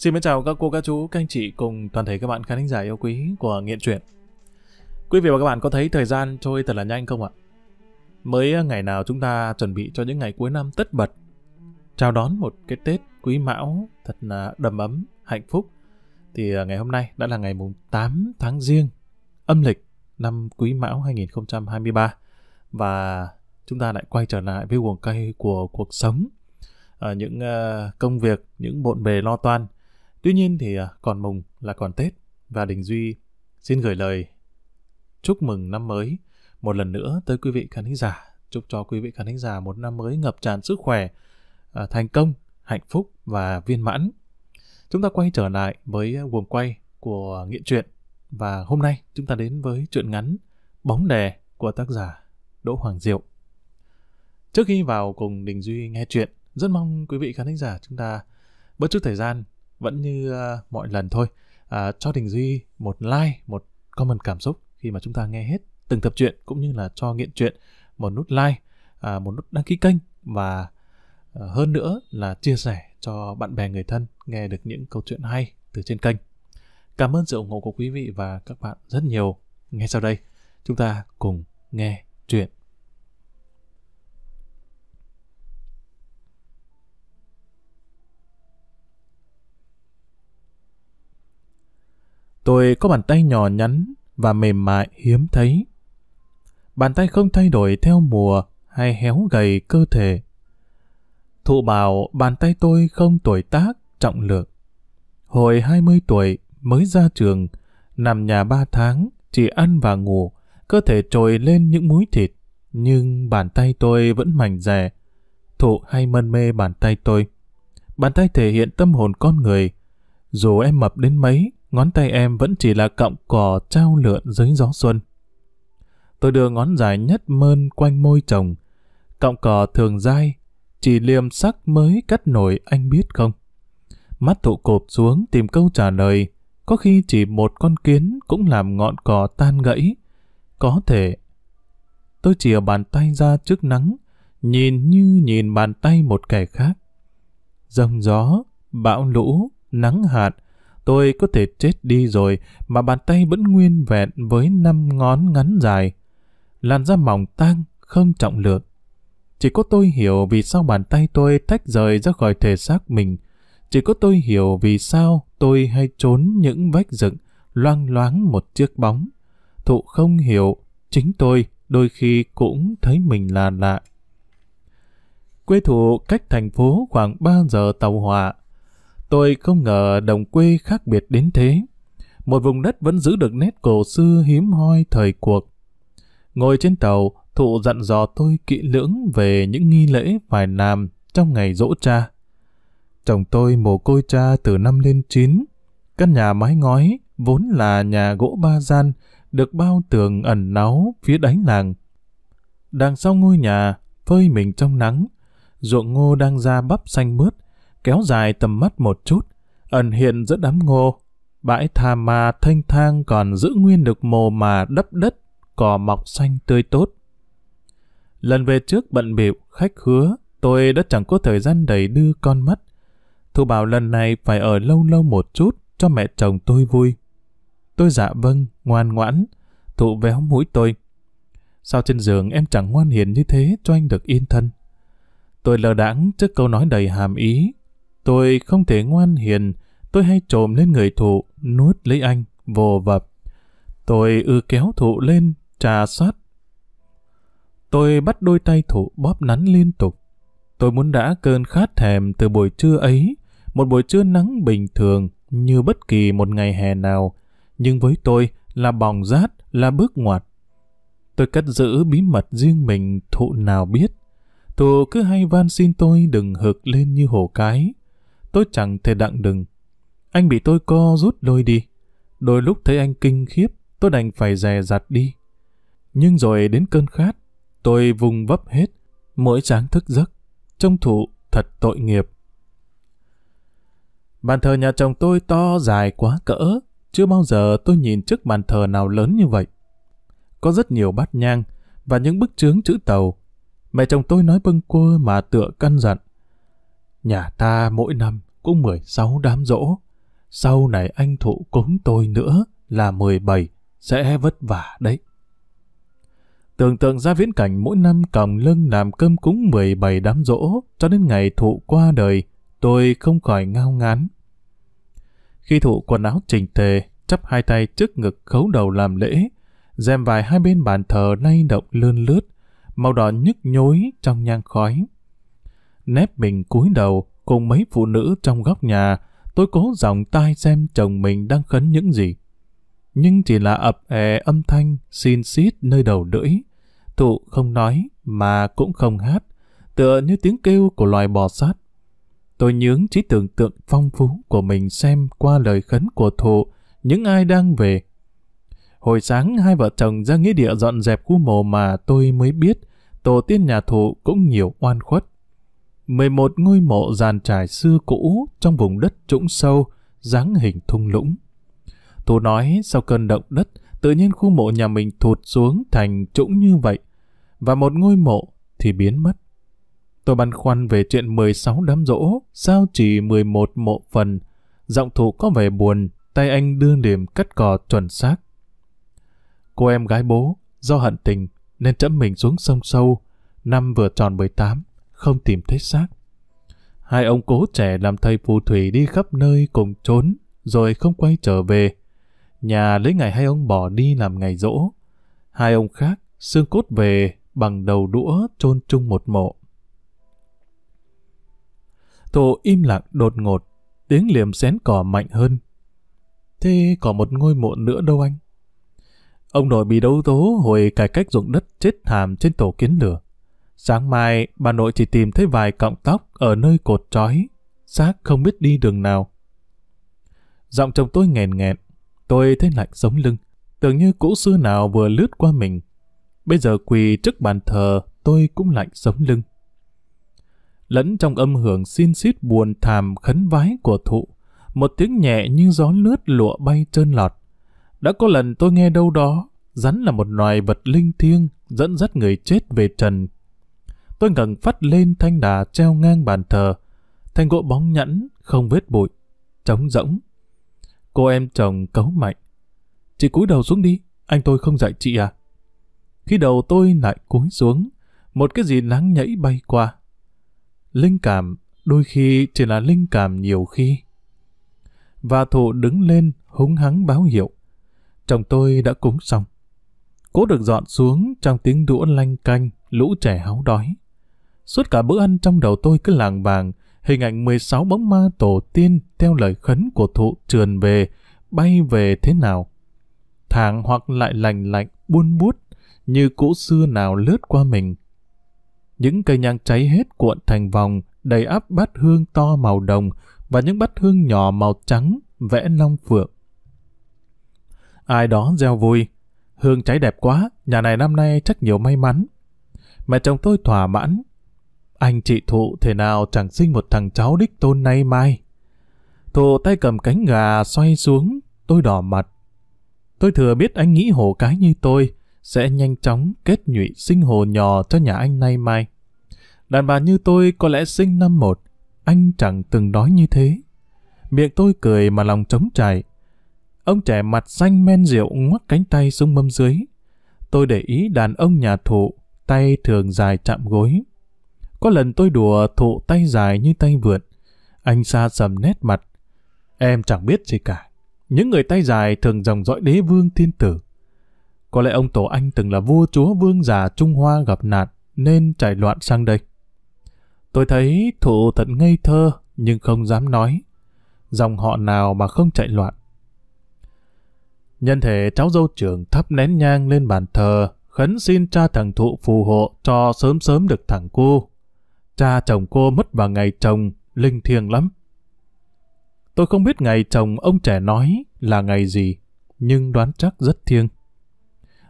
Xin mến chào các cô, các chú, các anh chị cùng toàn thể các bạn khán giả yêu quý của Nghiện Truyện. Quý vị và các bạn có thấy thời gian trôi thật là nhanh không ạ? Mới à, ngày nào chúng ta chuẩn bị cho những ngày cuối năm tất bật, chào đón một cái Tết quý mão thật là đầm ấm, hạnh phúc. Thì à, ngày hôm nay đã là ngày mùng 8 tháng riêng âm lịch năm quý mão 2023 và chúng ta lại quay trở lại với guồng cây của cuộc sống, ờ, à, những uh, công việc, những bộn bề lo toan Tuy nhiên thì à, còn mùng là còn Tết và Đình Duy xin gửi lời chúc mừng năm mới một lần nữa tới quý vị khán thính giả. Chúc cho quý vị khán thính giả một năm mới ngập tràn sức khỏe, à, thành công, hạnh phúc và viên mãn. Chúng ta quay trở lại với guồng quay của nghĩa Truyện và hôm nay chúng ta đến với truyện ngắn Bóng đè của tác giả Đỗ Hoàng Diệu. Trước khi vào cùng Đình Duy nghe chuyện, rất mong quý vị khán thính giả chúng ta bớt chút thời gian vẫn như uh, mọi lần thôi uh, cho đình duy một like một comment cảm xúc khi mà chúng ta nghe hết từng tập truyện cũng như là cho nghiện truyện một nút like uh, một nút đăng ký kênh và uh, hơn nữa là chia sẻ cho bạn bè người thân nghe được những câu chuyện hay từ trên kênh cảm ơn sự ủng hộ của quý vị và các bạn rất nhiều ngay sau đây chúng ta cùng nghe truyện Tôi có bàn tay nhỏ nhắn và mềm mại hiếm thấy. Bàn tay không thay đổi theo mùa hay héo gầy cơ thể. Thụ bảo bàn tay tôi không tuổi tác, trọng lượng. Hồi 20 tuổi, mới ra trường, nằm nhà 3 tháng, chỉ ăn và ngủ, cơ thể trồi lên những múi thịt, nhưng bàn tay tôi vẫn mảnh rẻ. Thụ hay mân mê bàn tay tôi. Bàn tay thể hiện tâm hồn con người. Dù em mập đến mấy, ngón tay em vẫn chỉ là cọng cỏ trao lượn dưới gió xuân. Tôi đưa ngón dài nhất mơn quanh môi chồng, cọng cỏ thường dai, chỉ liềm sắc mới cắt nổi anh biết không? Mắt thụ cộp xuống tìm câu trả lời, có khi chỉ một con kiến cũng làm ngọn cỏ tan gãy. Có thể, tôi chìa bàn tay ra trước nắng, nhìn như nhìn bàn tay một kẻ khác. Dòng gió, bão lũ, nắng hạt, Tôi có thể chết đi rồi mà bàn tay vẫn nguyên vẹn với năm ngón ngắn dài. Làn da mỏng tang, không trọng lượng. Chỉ có tôi hiểu vì sao bàn tay tôi tách rời ra khỏi thể xác mình. Chỉ có tôi hiểu vì sao tôi hay trốn những vách dựng, loang loáng một chiếc bóng. Thụ không hiểu, chính tôi đôi khi cũng thấy mình là lạ. Quê thủ cách thành phố khoảng 3 giờ tàu hỏa, Tôi không ngờ đồng quê khác biệt đến thế. Một vùng đất vẫn giữ được nét cổ xưa hiếm hoi thời cuộc. Ngồi trên tàu, thụ dặn dò tôi kỹ lưỡng về những nghi lễ phải làm trong ngày dỗ cha. Chồng tôi mồ côi cha từ năm lên chín. Căn nhà mái ngói vốn là nhà gỗ ba gian, được bao tường ẩn náu phía đáy làng. Đằng sau ngôi nhà, phơi mình trong nắng, ruộng ngô đang ra bắp xanh mướt, kéo dài tầm mắt một chút, ẩn hiện giữa đám ngô. Bãi tha mà thanh thang còn giữ nguyên được mồ mà đắp đất, cỏ mọc xanh tươi tốt. Lần về trước bận bịu khách khứa, tôi đã chẳng có thời gian đầy đưa con mắt. Thu bảo lần này phải ở lâu lâu một chút cho mẹ chồng tôi vui. Tôi dạ vâng, ngoan ngoãn, thụ véo mũi tôi. Sao trên giường em chẳng ngoan hiền như thế cho anh được yên thân? Tôi lờ đãng trước câu nói đầy hàm ý Tôi không thể ngoan hiền, tôi hay trồm lên người thụ, nuốt lấy anh, vồ vập. Tôi ư kéo thụ lên, trà sát. Tôi bắt đôi tay thụ bóp nắn liên tục. Tôi muốn đã cơn khát thèm từ buổi trưa ấy, một buổi trưa nắng bình thường như bất kỳ một ngày hè nào, nhưng với tôi là bỏng rát, là bước ngoặt. Tôi cất giữ bí mật riêng mình thụ nào biết. Thụ cứ hay van xin tôi đừng hực lên như hổ cái tôi chẳng thể đặng đừng. Anh bị tôi co rút lôi đi. Đôi lúc thấy anh kinh khiếp, tôi đành phải dè dặt đi. Nhưng rồi đến cơn khát, tôi vùng vấp hết, mỗi sáng thức giấc, trông thụ thật tội nghiệp. Bàn thờ nhà chồng tôi to dài quá cỡ, chưa bao giờ tôi nhìn trước bàn thờ nào lớn như vậy. Có rất nhiều bát nhang và những bức chướng chữ tàu. Mẹ chồng tôi nói bâng quơ mà tựa căn dặn. Nhà ta mỗi năm cũng 16 đám rỗ. Sau này anh thụ cúng tôi nữa là 17, sẽ vất vả đấy. Tưởng tượng ra viễn cảnh mỗi năm còng lưng làm cơm cúng 17 đám rỗ cho đến ngày thụ qua đời, tôi không khỏi ngao ngán. Khi thụ quần áo chỉnh tề, chắp hai tay trước ngực khấu đầu làm lễ, rèm vài hai bên bàn thờ nay động lươn lướt, màu đỏ nhức nhối trong nhang khói nép mình cúi đầu cùng mấy phụ nữ trong góc nhà, tôi cố dòng tai xem chồng mình đang khấn những gì. Nhưng chỉ là ập è âm thanh xin xít nơi đầu lưỡi. Thụ không nói mà cũng không hát, tựa như tiếng kêu của loài bò sát. Tôi nhướng trí tưởng tượng phong phú của mình xem qua lời khấn của thụ những ai đang về. Hồi sáng hai vợ chồng ra nghĩa địa dọn dẹp khu mồ mà tôi mới biết tổ tiên nhà thụ cũng nhiều oan khuất. 11 ngôi mộ dàn trải xưa cũ trong vùng đất trũng sâu, dáng hình thung lũng. Tú nói sau cơn động đất, tự nhiên khu mộ nhà mình thụt xuống thành trũng như vậy, và một ngôi mộ thì biến mất. Tôi băn khoăn về chuyện 16 đám rỗ, sao chỉ 11 mộ phần. Giọng thủ có vẻ buồn, tay anh đưa điểm cắt cò chuẩn xác. Cô em gái bố, do hận tình, nên chấm mình xuống sông sâu, năm vừa tròn 18 không tìm thấy xác. Hai ông cố trẻ làm thầy phù thủy đi khắp nơi cùng trốn, rồi không quay trở về. Nhà lấy ngày hai ông bỏ đi làm ngày rỗ. Hai ông khác, xương cốt về bằng đầu đũa chôn chung một mộ. Thổ im lặng đột ngột, tiếng liềm xén cỏ mạnh hơn. Thế còn một ngôi mộ nữa đâu anh? Ông nội bị đấu tố hồi cải cách ruộng đất chết thảm trên tổ kiến lửa. Sáng mai, bà nội chỉ tìm thấy vài cọng tóc ở nơi cột trói. Xác không biết đi đường nào. Giọng chồng tôi nghẹn nghẹn. Tôi thấy lạnh sống lưng. Tưởng như cũ xưa nào vừa lướt qua mình. Bây giờ quỳ trước bàn thờ, tôi cũng lạnh sống lưng. Lẫn trong âm hưởng xin xít buồn thàm khấn vái của thụ, một tiếng nhẹ như gió lướt lụa bay trơn lọt. Đã có lần tôi nghe đâu đó, rắn là một loài vật linh thiêng dẫn dắt người chết về trần tôi ngẩng phát lên thanh đà treo ngang bàn thờ. Thanh gỗ bóng nhẵn, không vết bụi, trống rỗng. Cô em chồng cấu mạnh. Chị cúi đầu xuống đi, anh tôi không dạy chị à? Khi đầu tôi lại cúi xuống, một cái gì láng nhảy bay qua. Linh cảm, đôi khi chỉ là linh cảm nhiều khi. Và thụ đứng lên húng hắng báo hiệu. Chồng tôi đã cúng xong. Cố được dọn xuống trong tiếng đũa lanh canh, lũ trẻ háo đói. Suốt cả bữa ăn trong đầu tôi cứ làng vàng, hình ảnh 16 bóng ma tổ tiên theo lời khấn của thụ trườn về, bay về thế nào. thẳng hoặc lại lành lạnh, buôn bút, như cũ xưa nào lướt qua mình. Những cây nhang cháy hết cuộn thành vòng, đầy áp bát hương to màu đồng và những bát hương nhỏ màu trắng vẽ long phượng. Ai đó gieo vui, hương cháy đẹp quá, nhà này năm nay chắc nhiều may mắn. Mẹ chồng tôi thỏa mãn, anh chị Thụ thế nào chẳng sinh một thằng cháu đích tôn nay mai. Thụ tay cầm cánh gà xoay xuống, tôi đỏ mặt. Tôi thừa biết anh nghĩ hổ cái như tôi, sẽ nhanh chóng kết nhụy sinh hồ nhỏ cho nhà anh nay mai. Đàn bà như tôi có lẽ sinh năm một, anh chẳng từng nói như thế. Miệng tôi cười mà lòng trống trải. Ông trẻ mặt xanh men rượu ngoắc cánh tay xuống mâm dưới. Tôi để ý đàn ông nhà thụ, tay thường dài chạm gối. Có lần tôi đùa thụ tay dài như tay vượn. Anh xa sầm nét mặt. Em chẳng biết gì cả. Những người tay dài thường dòng dõi đế vương thiên tử. Có lẽ ông tổ anh từng là vua chúa vương già Trung Hoa gặp nạn nên chạy loạn sang đây. Tôi thấy thụ thật ngây thơ nhưng không dám nói. Dòng họ nào mà không chạy loạn. Nhân thể cháu dâu trưởng thắp nén nhang lên bàn thờ, khấn xin cha thằng thụ phù hộ cho sớm sớm được thằng cô Cha chồng cô mất vào ngày chồng, linh thiêng lắm. Tôi không biết ngày chồng ông trẻ nói là ngày gì, nhưng đoán chắc rất thiêng.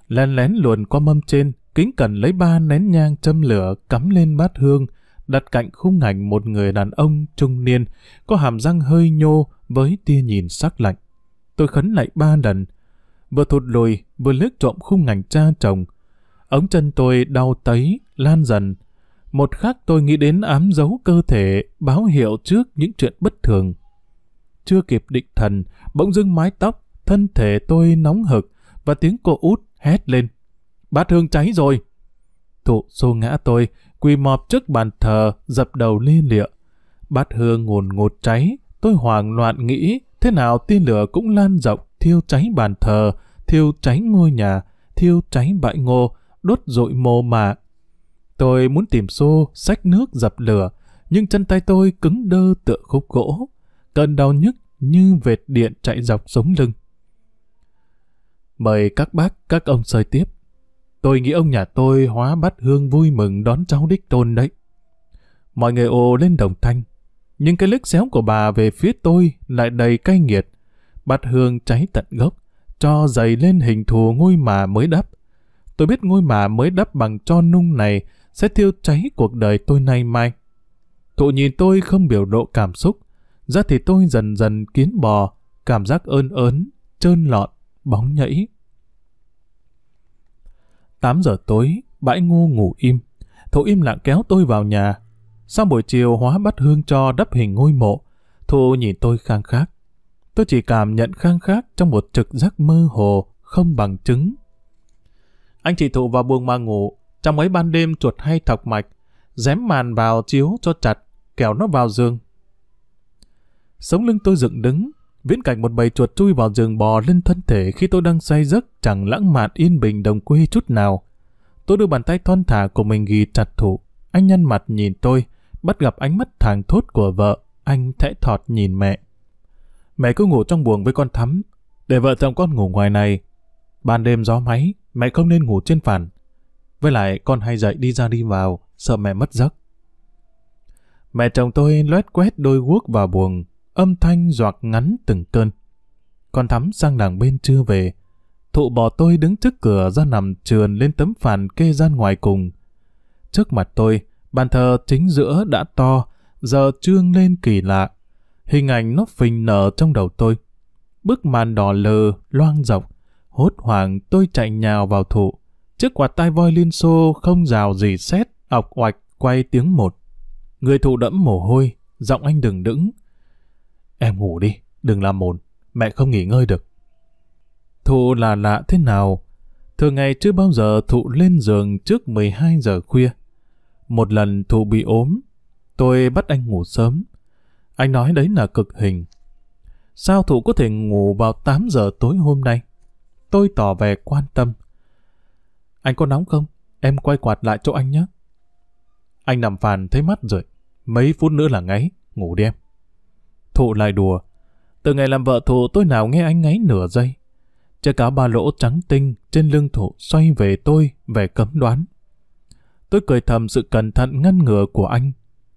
Lén lén luồn qua mâm trên, kính cần lấy ba nén nhang châm lửa cắm lên bát hương, đặt cạnh khung ảnh một người đàn ông trung niên, có hàm răng hơi nhô với tia nhìn sắc lạnh. Tôi khấn lại ba lần, vừa thụt lùi vừa lướt trộm khung ảnh cha chồng. Ống chân tôi đau tấy, lan dần, một khắc tôi nghĩ đến ám dấu cơ thể, báo hiệu trước những chuyện bất thường. Chưa kịp định thần, bỗng dưng mái tóc, thân thể tôi nóng hực và tiếng cô út hét lên. Bát hương cháy rồi! Thụ xô ngã tôi, quỳ mọp trước bàn thờ, dập đầu lia lịa. Bát hương ngồn ngột cháy, tôi hoảng loạn nghĩ thế nào tiên lửa cũng lan rộng, thiêu cháy bàn thờ, thiêu cháy ngôi nhà, thiêu cháy bãi ngô, đốt dội mồ mả Tôi muốn tìm xô, xách nước dập lửa, nhưng chân tay tôi cứng đơ tựa khúc gỗ. Cơn đau nhức như vệt điện chạy dọc sống lưng. Mời các bác, các ông sơi tiếp. Tôi nghĩ ông nhà tôi hóa bắt hương vui mừng đón cháu đích tôn đấy. Mọi người ồ lên đồng thanh, nhưng cái liếc xéo của bà về phía tôi lại đầy cay nghiệt. Bát hương cháy tận gốc, cho dày lên hình thù ngôi mà mới đắp. Tôi biết ngôi mà mới đắp bằng cho nung này sẽ tiêu cháy cuộc đời tôi nay mai. Cụ nhìn tôi không biểu lộ cảm xúc, ra thì tôi dần dần kiến bò, cảm giác ơn ớn, trơn lọt, bóng nhảy. 8 giờ tối, bãi ngô ngủ im. Thụ im lặng kéo tôi vào nhà. Sau buổi chiều hóa bắt hương cho đắp hình ngôi mộ, Thụ nhìn tôi khang khác. Tôi chỉ cảm nhận khang khác trong một trực giác mơ hồ, không bằng chứng. Anh chị Thụ vào buồng mà ngủ, trong mấy ban đêm chuột hay thọc mạch, dém màn vào chiếu cho chặt, kéo nó vào giường. Sống lưng tôi dựng đứng, viễn cảnh một bầy chuột chui vào giường bò lên thân thể khi tôi đang say giấc chẳng lãng mạn yên bình đồng quê chút nào. Tôi đưa bàn tay thon thả của mình ghi chặt thủ. Anh nhăn mặt nhìn tôi, bắt gặp ánh mắt thàng thốt của vợ. Anh thẽ thọt nhìn mẹ. Mẹ cứ ngủ trong buồng với con thắm, để vợ chồng con ngủ ngoài này. Ban đêm gió máy, mẹ không nên ngủ trên phản. Với lại con hay dậy đi ra đi vào, sợ mẹ mất giấc. Mẹ chồng tôi loét quét đôi guốc vào buồng, âm thanh giọt ngắn từng cơn. Con thắm sang làng bên chưa về. Thụ bò tôi đứng trước cửa ra nằm trườn lên tấm phản kê gian ngoài cùng. Trước mặt tôi, bàn thờ chính giữa đã to, giờ trương lên kỳ lạ. Hình ảnh nó phình nở trong đầu tôi. Bức màn đỏ lờ, loang dọc. Hốt hoảng tôi chạy nhào vào thụ. Chiếc quạt tai voi Liên Xô không rào gì xét, ọc oạch quay tiếng một. Người thụ đẫm mồ hôi, giọng anh đừng đứng Em ngủ đi, đừng làm mồn, mẹ không nghỉ ngơi được. Thụ là lạ thế nào? Thường ngày chưa bao giờ thụ lên giường trước 12 giờ khuya. Một lần thụ bị ốm, tôi bắt anh ngủ sớm. Anh nói đấy là cực hình. Sao thụ có thể ngủ vào 8 giờ tối hôm nay? Tôi tỏ vẻ quan tâm. Anh có nóng không? Em quay quạt lại chỗ anh nhé. Anh nằm phàn thấy mắt rồi. Mấy phút nữa là ngáy, ngủ đi em. Thụ lại đùa. Từ ngày làm vợ Thụ tôi nào nghe anh ngáy nửa giây. Chiếc áo ba lỗ trắng tinh trên lưng Thụ xoay về tôi, về cấm đoán. Tôi cười thầm sự cẩn thận ngăn ngừa của anh.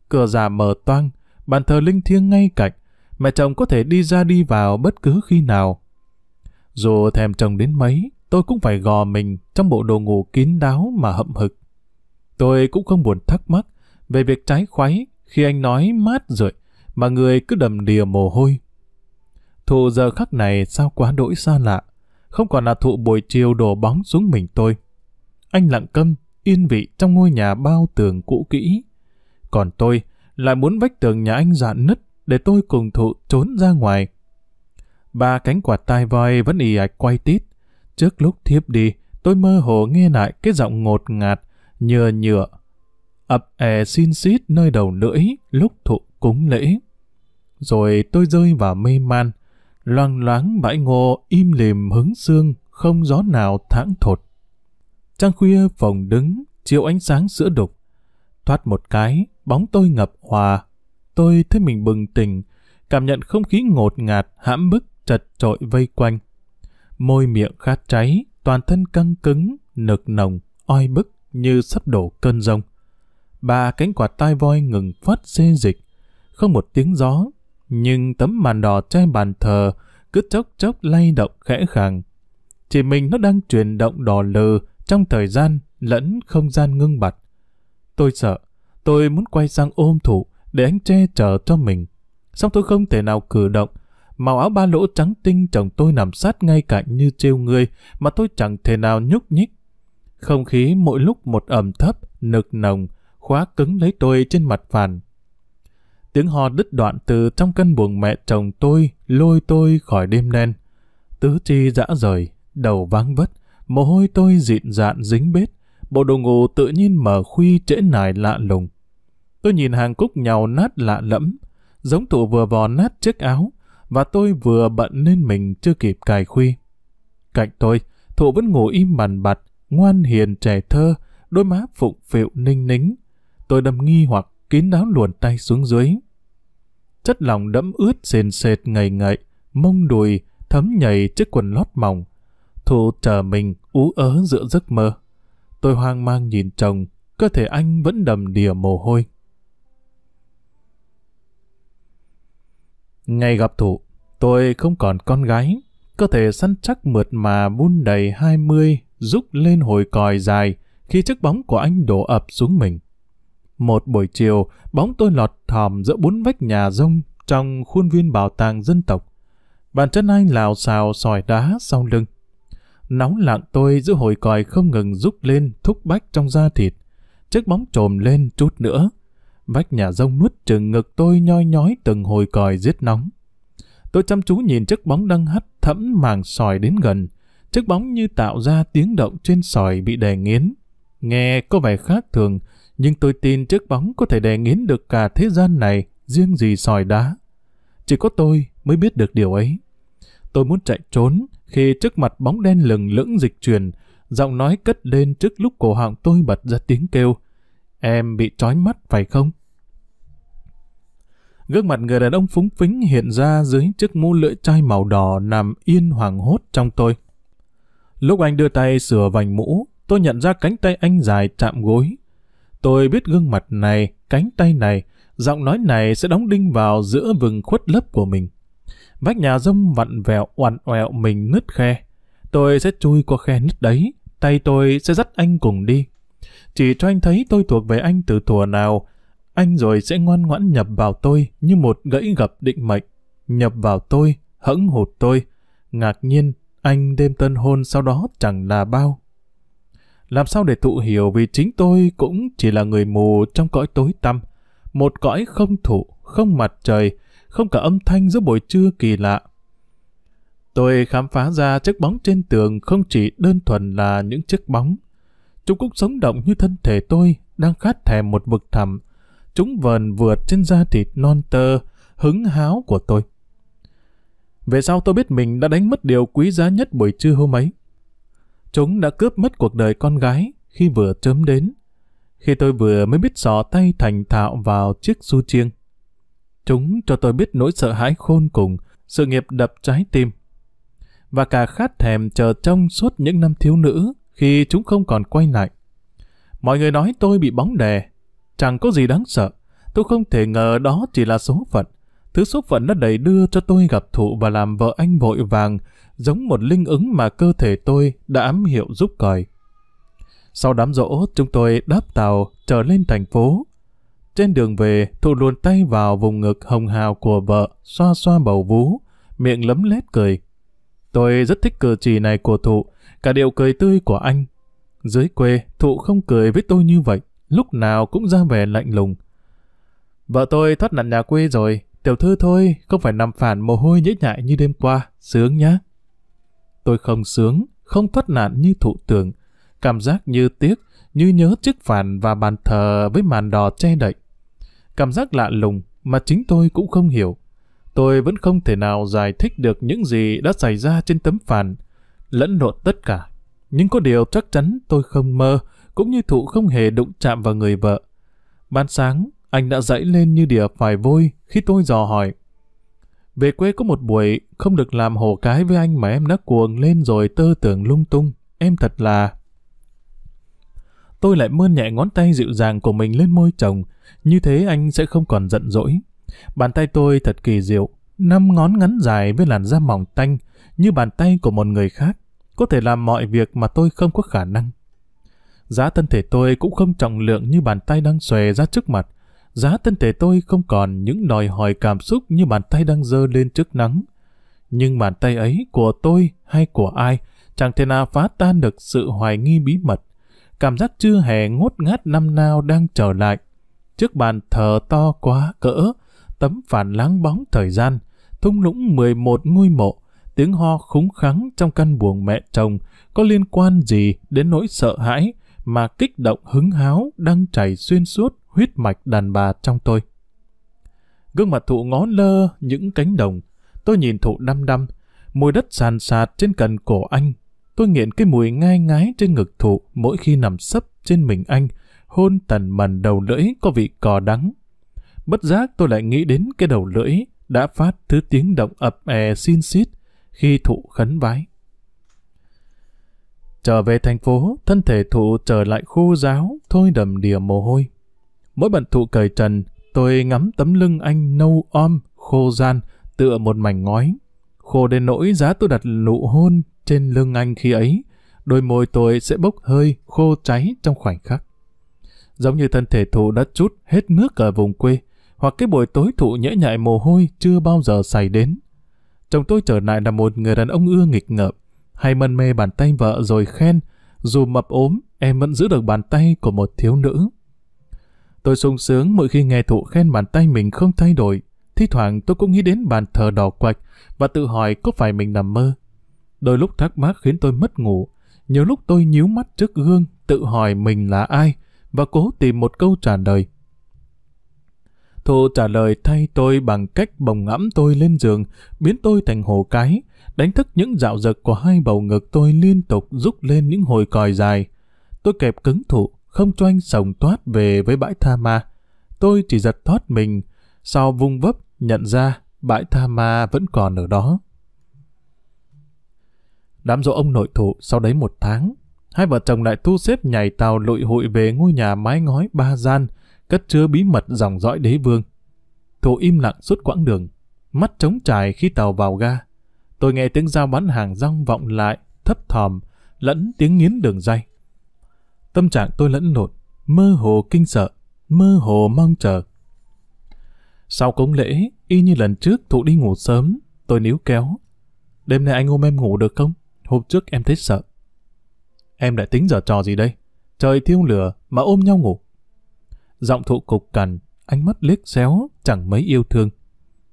Cửa già mở toang, bàn thờ linh thiêng ngay cạnh. Mẹ chồng có thể đi ra đi vào bất cứ khi nào. Dù thèm chồng đến mấy, tôi cũng phải gò mình trong bộ đồ ngủ kín đáo mà hậm hực. Tôi cũng không buồn thắc mắc về việc trái khoáy khi anh nói mát rượi mà người cứ đầm đìa mồ hôi. Thụ giờ khắc này sao quá đỗi xa lạ, không còn là thụ buổi chiều đổ bóng xuống mình tôi. Anh lặng câm, yên vị trong ngôi nhà bao tường cũ kỹ. Còn tôi lại muốn vách tường nhà anh dạn nứt để tôi cùng thụ trốn ra ngoài. Ba cánh quạt tai voi vẫn ì ạch quay tít, Trước lúc thiếp đi, tôi mơ hồ nghe lại cái giọng ngột ngạt, nhừa nhựa, ập è xin xít nơi đầu lưỡi lúc thụ cúng lễ. Rồi tôi rơi vào mê man, loang loáng bãi ngô im lìm hứng xương không gió nào thẳng thột. Trăng khuya phòng đứng, chiếu ánh sáng sữa đục. Thoát một cái, bóng tôi ngập hòa. Tôi thấy mình bừng tỉnh, cảm nhận không khí ngột ngạt, hãm bức, chật trội vây quanh môi miệng khát cháy, toàn thân căng cứng, nực nồng, oi bức như sắp đổ cơn rông. Ba cánh quạt tai voi ngừng phát xê dịch, không một tiếng gió, nhưng tấm màn đỏ che bàn thờ cứ chốc chốc lay động khẽ khàng. Chỉ mình nó đang chuyển động đỏ lờ trong thời gian lẫn không gian ngưng bặt. Tôi sợ, tôi muốn quay sang ôm thủ để anh che chở cho mình. Xong tôi không thể nào cử động, màu áo ba lỗ trắng tinh chồng tôi nằm sát ngay cạnh như trêu người mà tôi chẳng thể nào nhúc nhích. Không khí mỗi lúc một ẩm thấp, nực nồng, khóa cứng lấy tôi trên mặt phàn Tiếng hò đứt đoạn từ trong căn buồng mẹ chồng tôi lôi tôi khỏi đêm đen. Tứ chi dã rời, đầu váng vất, mồ hôi tôi dịn dạn dính bết, bộ đồ ngủ tự nhiên mở khuy trễ nải lạ lùng. Tôi nhìn hàng cúc nhàu nát lạ lẫm, giống thủ vừa vò nát chiếc áo, và tôi vừa bận nên mình chưa kịp cài khuy. Cạnh tôi, Thụ vẫn ngủ im bàn bặt, ngoan hiền trẻ thơ, đôi má phụng phịu ninh nính. Tôi đâm nghi hoặc kín đáo luồn tay xuống dưới. Chất lòng đẫm ướt sền sệt ngầy ngậy, mông đùi, thấm nhầy chiếc quần lót mỏng. Thụ chờ mình, ú ớ giữa giấc mơ. Tôi hoang mang nhìn chồng, cơ thể anh vẫn đầm đìa mồ hôi. Ngày gặp Thụ, Tôi không còn con gái, cơ thể săn chắc mượt mà bun đầy hai mươi, rúc lên hồi còi dài khi chiếc bóng của anh đổ ập xuống mình. Một buổi chiều, bóng tôi lọt thòm giữa bốn vách nhà rông trong khuôn viên bảo tàng dân tộc. Bàn chân anh lào xào sỏi đá sau lưng. Nóng lạng tôi giữa hồi còi không ngừng rúc lên thúc bách trong da thịt. Chiếc bóng trồm lên chút nữa. Vách nhà rông nuốt trừng ngực tôi nhoi nhói từng hồi còi giết nóng. Tôi chăm chú nhìn chiếc bóng đang hắt thẫm màng sỏi đến gần. Chiếc bóng như tạo ra tiếng động trên sỏi bị đè nghiến. Nghe có vẻ khác thường, nhưng tôi tin chiếc bóng có thể đè nghiến được cả thế gian này, riêng gì sỏi đá. Chỉ có tôi mới biết được điều ấy. Tôi muốn chạy trốn khi trước mặt bóng đen lừng lững dịch chuyển, giọng nói cất lên trước lúc cổ họng tôi bật ra tiếng kêu. Em bị trói mắt phải không? Gương mặt người đàn ông phúng phính hiện ra dưới chiếc mũ lưỡi chai màu đỏ nằm yên hoàng hốt trong tôi. Lúc anh đưa tay sửa vành mũ, tôi nhận ra cánh tay anh dài chạm gối. Tôi biết gương mặt này, cánh tay này, giọng nói này sẽ đóng đinh vào giữa vừng khuất lấp của mình. Vách nhà rông vặn vẹo oằn oẹo mình nứt khe. Tôi sẽ chui qua khe nứt đấy, tay tôi sẽ dắt anh cùng đi. Chỉ cho anh thấy tôi thuộc về anh từ thuở nào, anh rồi sẽ ngoan ngoãn nhập vào tôi như một gãy gập định mệnh, nhập vào tôi, hững hụt tôi. Ngạc nhiên, anh đêm tân hôn sau đó chẳng là bao. Làm sao để thụ hiểu vì chính tôi cũng chỉ là người mù trong cõi tối tăm, một cõi không thụ, không mặt trời, không cả âm thanh giữa buổi trưa kỳ lạ. Tôi khám phá ra chiếc bóng trên tường không chỉ đơn thuần là những chiếc bóng. Chúng cũng sống động như thân thể tôi đang khát thèm một vực thẳm chúng vờn vượt trên da thịt non tơ, hứng háo của tôi. Về sau tôi biết mình đã đánh mất điều quý giá nhất buổi trưa hôm ấy. Chúng đã cướp mất cuộc đời con gái khi vừa chớm đến, khi tôi vừa mới biết sò tay thành thạo vào chiếc su chiêng. Chúng cho tôi biết nỗi sợ hãi khôn cùng, sự nghiệp đập trái tim, và cả khát thèm chờ trong suốt những năm thiếu nữ khi chúng không còn quay lại. Mọi người nói tôi bị bóng đè, Chẳng có gì đáng sợ. Tôi không thể ngờ đó chỉ là số phận. Thứ số phận đã đầy đưa cho tôi gặp thụ và làm vợ anh vội vàng, giống một linh ứng mà cơ thể tôi đã ám hiệu giúp còi. Sau đám rỗ, chúng tôi đáp tàu, trở lên thành phố. Trên đường về, thụ luồn tay vào vùng ngực hồng hào của vợ, xoa xoa bầu vú, miệng lấm lét cười. Tôi rất thích cử chỉ này của thụ, cả điệu cười tươi của anh. Dưới quê, thụ không cười với tôi như vậy lúc nào cũng ra vẻ lạnh lùng. Vợ tôi thoát nạn nhà quê rồi, tiểu thư thôi, không phải nằm phản mồ hôi nhễ nhại như đêm qua, sướng nhá. Tôi không sướng, không thoát nạn như thụ tưởng, cảm giác như tiếc, như nhớ chiếc phản và bàn thờ với màn đỏ che đậy. Cảm giác lạ lùng mà chính tôi cũng không hiểu. Tôi vẫn không thể nào giải thích được những gì đã xảy ra trên tấm phản, lẫn lộn tất cả. Nhưng có điều chắc chắn tôi không mơ, cũng như thụ không hề đụng chạm vào người vợ. Ban sáng, anh đã dậy lên như đỉa phải vôi khi tôi dò hỏi. Về quê có một buổi, không được làm hồ cái với anh mà em đã cuồng lên rồi tơ tưởng lung tung. Em thật là... Tôi lại mơn nhẹ ngón tay dịu dàng của mình lên môi chồng, như thế anh sẽ không còn giận dỗi. Bàn tay tôi thật kỳ diệu, năm ngón ngắn dài với làn da mỏng tanh, như bàn tay của một người khác, có thể làm mọi việc mà tôi không có khả năng. Giá thân thể tôi cũng không trọng lượng như bàn tay đang xòe ra trước mặt. Giá thân thể tôi không còn những đòi hỏi cảm xúc như bàn tay đang dơ lên trước nắng. Nhưng bàn tay ấy của tôi hay của ai chẳng thể nào phá tan được sự hoài nghi bí mật. Cảm giác chưa hề ngốt ngát năm nào đang trở lại. Trước bàn thờ to quá cỡ, tấm phản láng bóng thời gian, thung lũng 11 ngôi mộ, tiếng ho khúng khắng trong căn buồng mẹ chồng có liên quan gì đến nỗi sợ hãi, mà kích động hứng háo đang chảy xuyên suốt huyết mạch đàn bà trong tôi. Gương mặt thụ ngó lơ những cánh đồng, tôi nhìn thụ đăm đăm, mùi đất sàn sạt trên cần cổ anh. Tôi nghiện cái mùi ngai ngái trên ngực thụ mỗi khi nằm sấp trên mình anh, hôn tần mần đầu lưỡi có vị cò đắng. Bất giác tôi lại nghĩ đến cái đầu lưỡi đã phát thứ tiếng động ập è xin xít khi thụ khấn vái. Trở về thành phố, thân thể thụ trở lại khu giáo, thôi đầm đìa mồ hôi. Mỗi bận thụ cởi trần, tôi ngắm tấm lưng anh nâu om, khô gian, tựa một mảnh ngói. Khô đến nỗi giá tôi đặt nụ hôn trên lưng anh khi ấy, đôi môi tôi sẽ bốc hơi, khô cháy trong khoảnh khắc. Giống như thân thể thụ đã chút hết nước ở vùng quê, hoặc cái buổi tối thụ nhễ nhại mồ hôi chưa bao giờ xảy đến. Chồng tôi trở lại là một người đàn ông ưa nghịch ngợm, hay mân mê bàn tay vợ rồi khen, dù mập ốm, em vẫn giữ được bàn tay của một thiếu nữ. Tôi sung sướng mỗi khi nghe thụ khen bàn tay mình không thay đổi. Thi thoảng tôi cũng nghĩ đến bàn thờ đỏ quạch và tự hỏi có phải mình nằm mơ. Đôi lúc thắc mắc khiến tôi mất ngủ. Nhiều lúc tôi nhíu mắt trước gương tự hỏi mình là ai và cố tìm một câu trả lời. Thu trả lời thay tôi bằng cách bồng ngẫm tôi lên giường, biến tôi thành hồ cái, đánh thức những dạo dực của hai bầu ngực tôi liên tục rúc lên những hồi còi dài. Tôi kẹp cứng thụ, không cho anh sồng toát về với bãi tha ma. Tôi chỉ giật thoát mình, sau vung vấp nhận ra bãi tha ma vẫn còn ở đó. Đám dỗ ông nội thụ sau đấy một tháng, hai vợ chồng lại thu xếp nhảy tàu lụi hụi về ngôi nhà mái ngói ba gian, cất chứa bí mật dòng dõi đế vương. Thụ im lặng suốt quãng đường, mắt trống trải khi tàu vào ga. Tôi nghe tiếng giao bán hàng rong vọng lại, thấp thòm, lẫn tiếng nghiến đường dây. Tâm trạng tôi lẫn lộn, mơ hồ kinh sợ, mơ hồ mong chờ. Sau cống lễ, y như lần trước thụ đi ngủ sớm, tôi níu kéo. Đêm nay anh ôm em ngủ được không? Hôm trước em thấy sợ. Em lại tính giờ trò gì đây? Trời thiêu lửa mà ôm nhau ngủ giọng thụ cục cằn, ánh mắt liếc xéo, chẳng mấy yêu thương.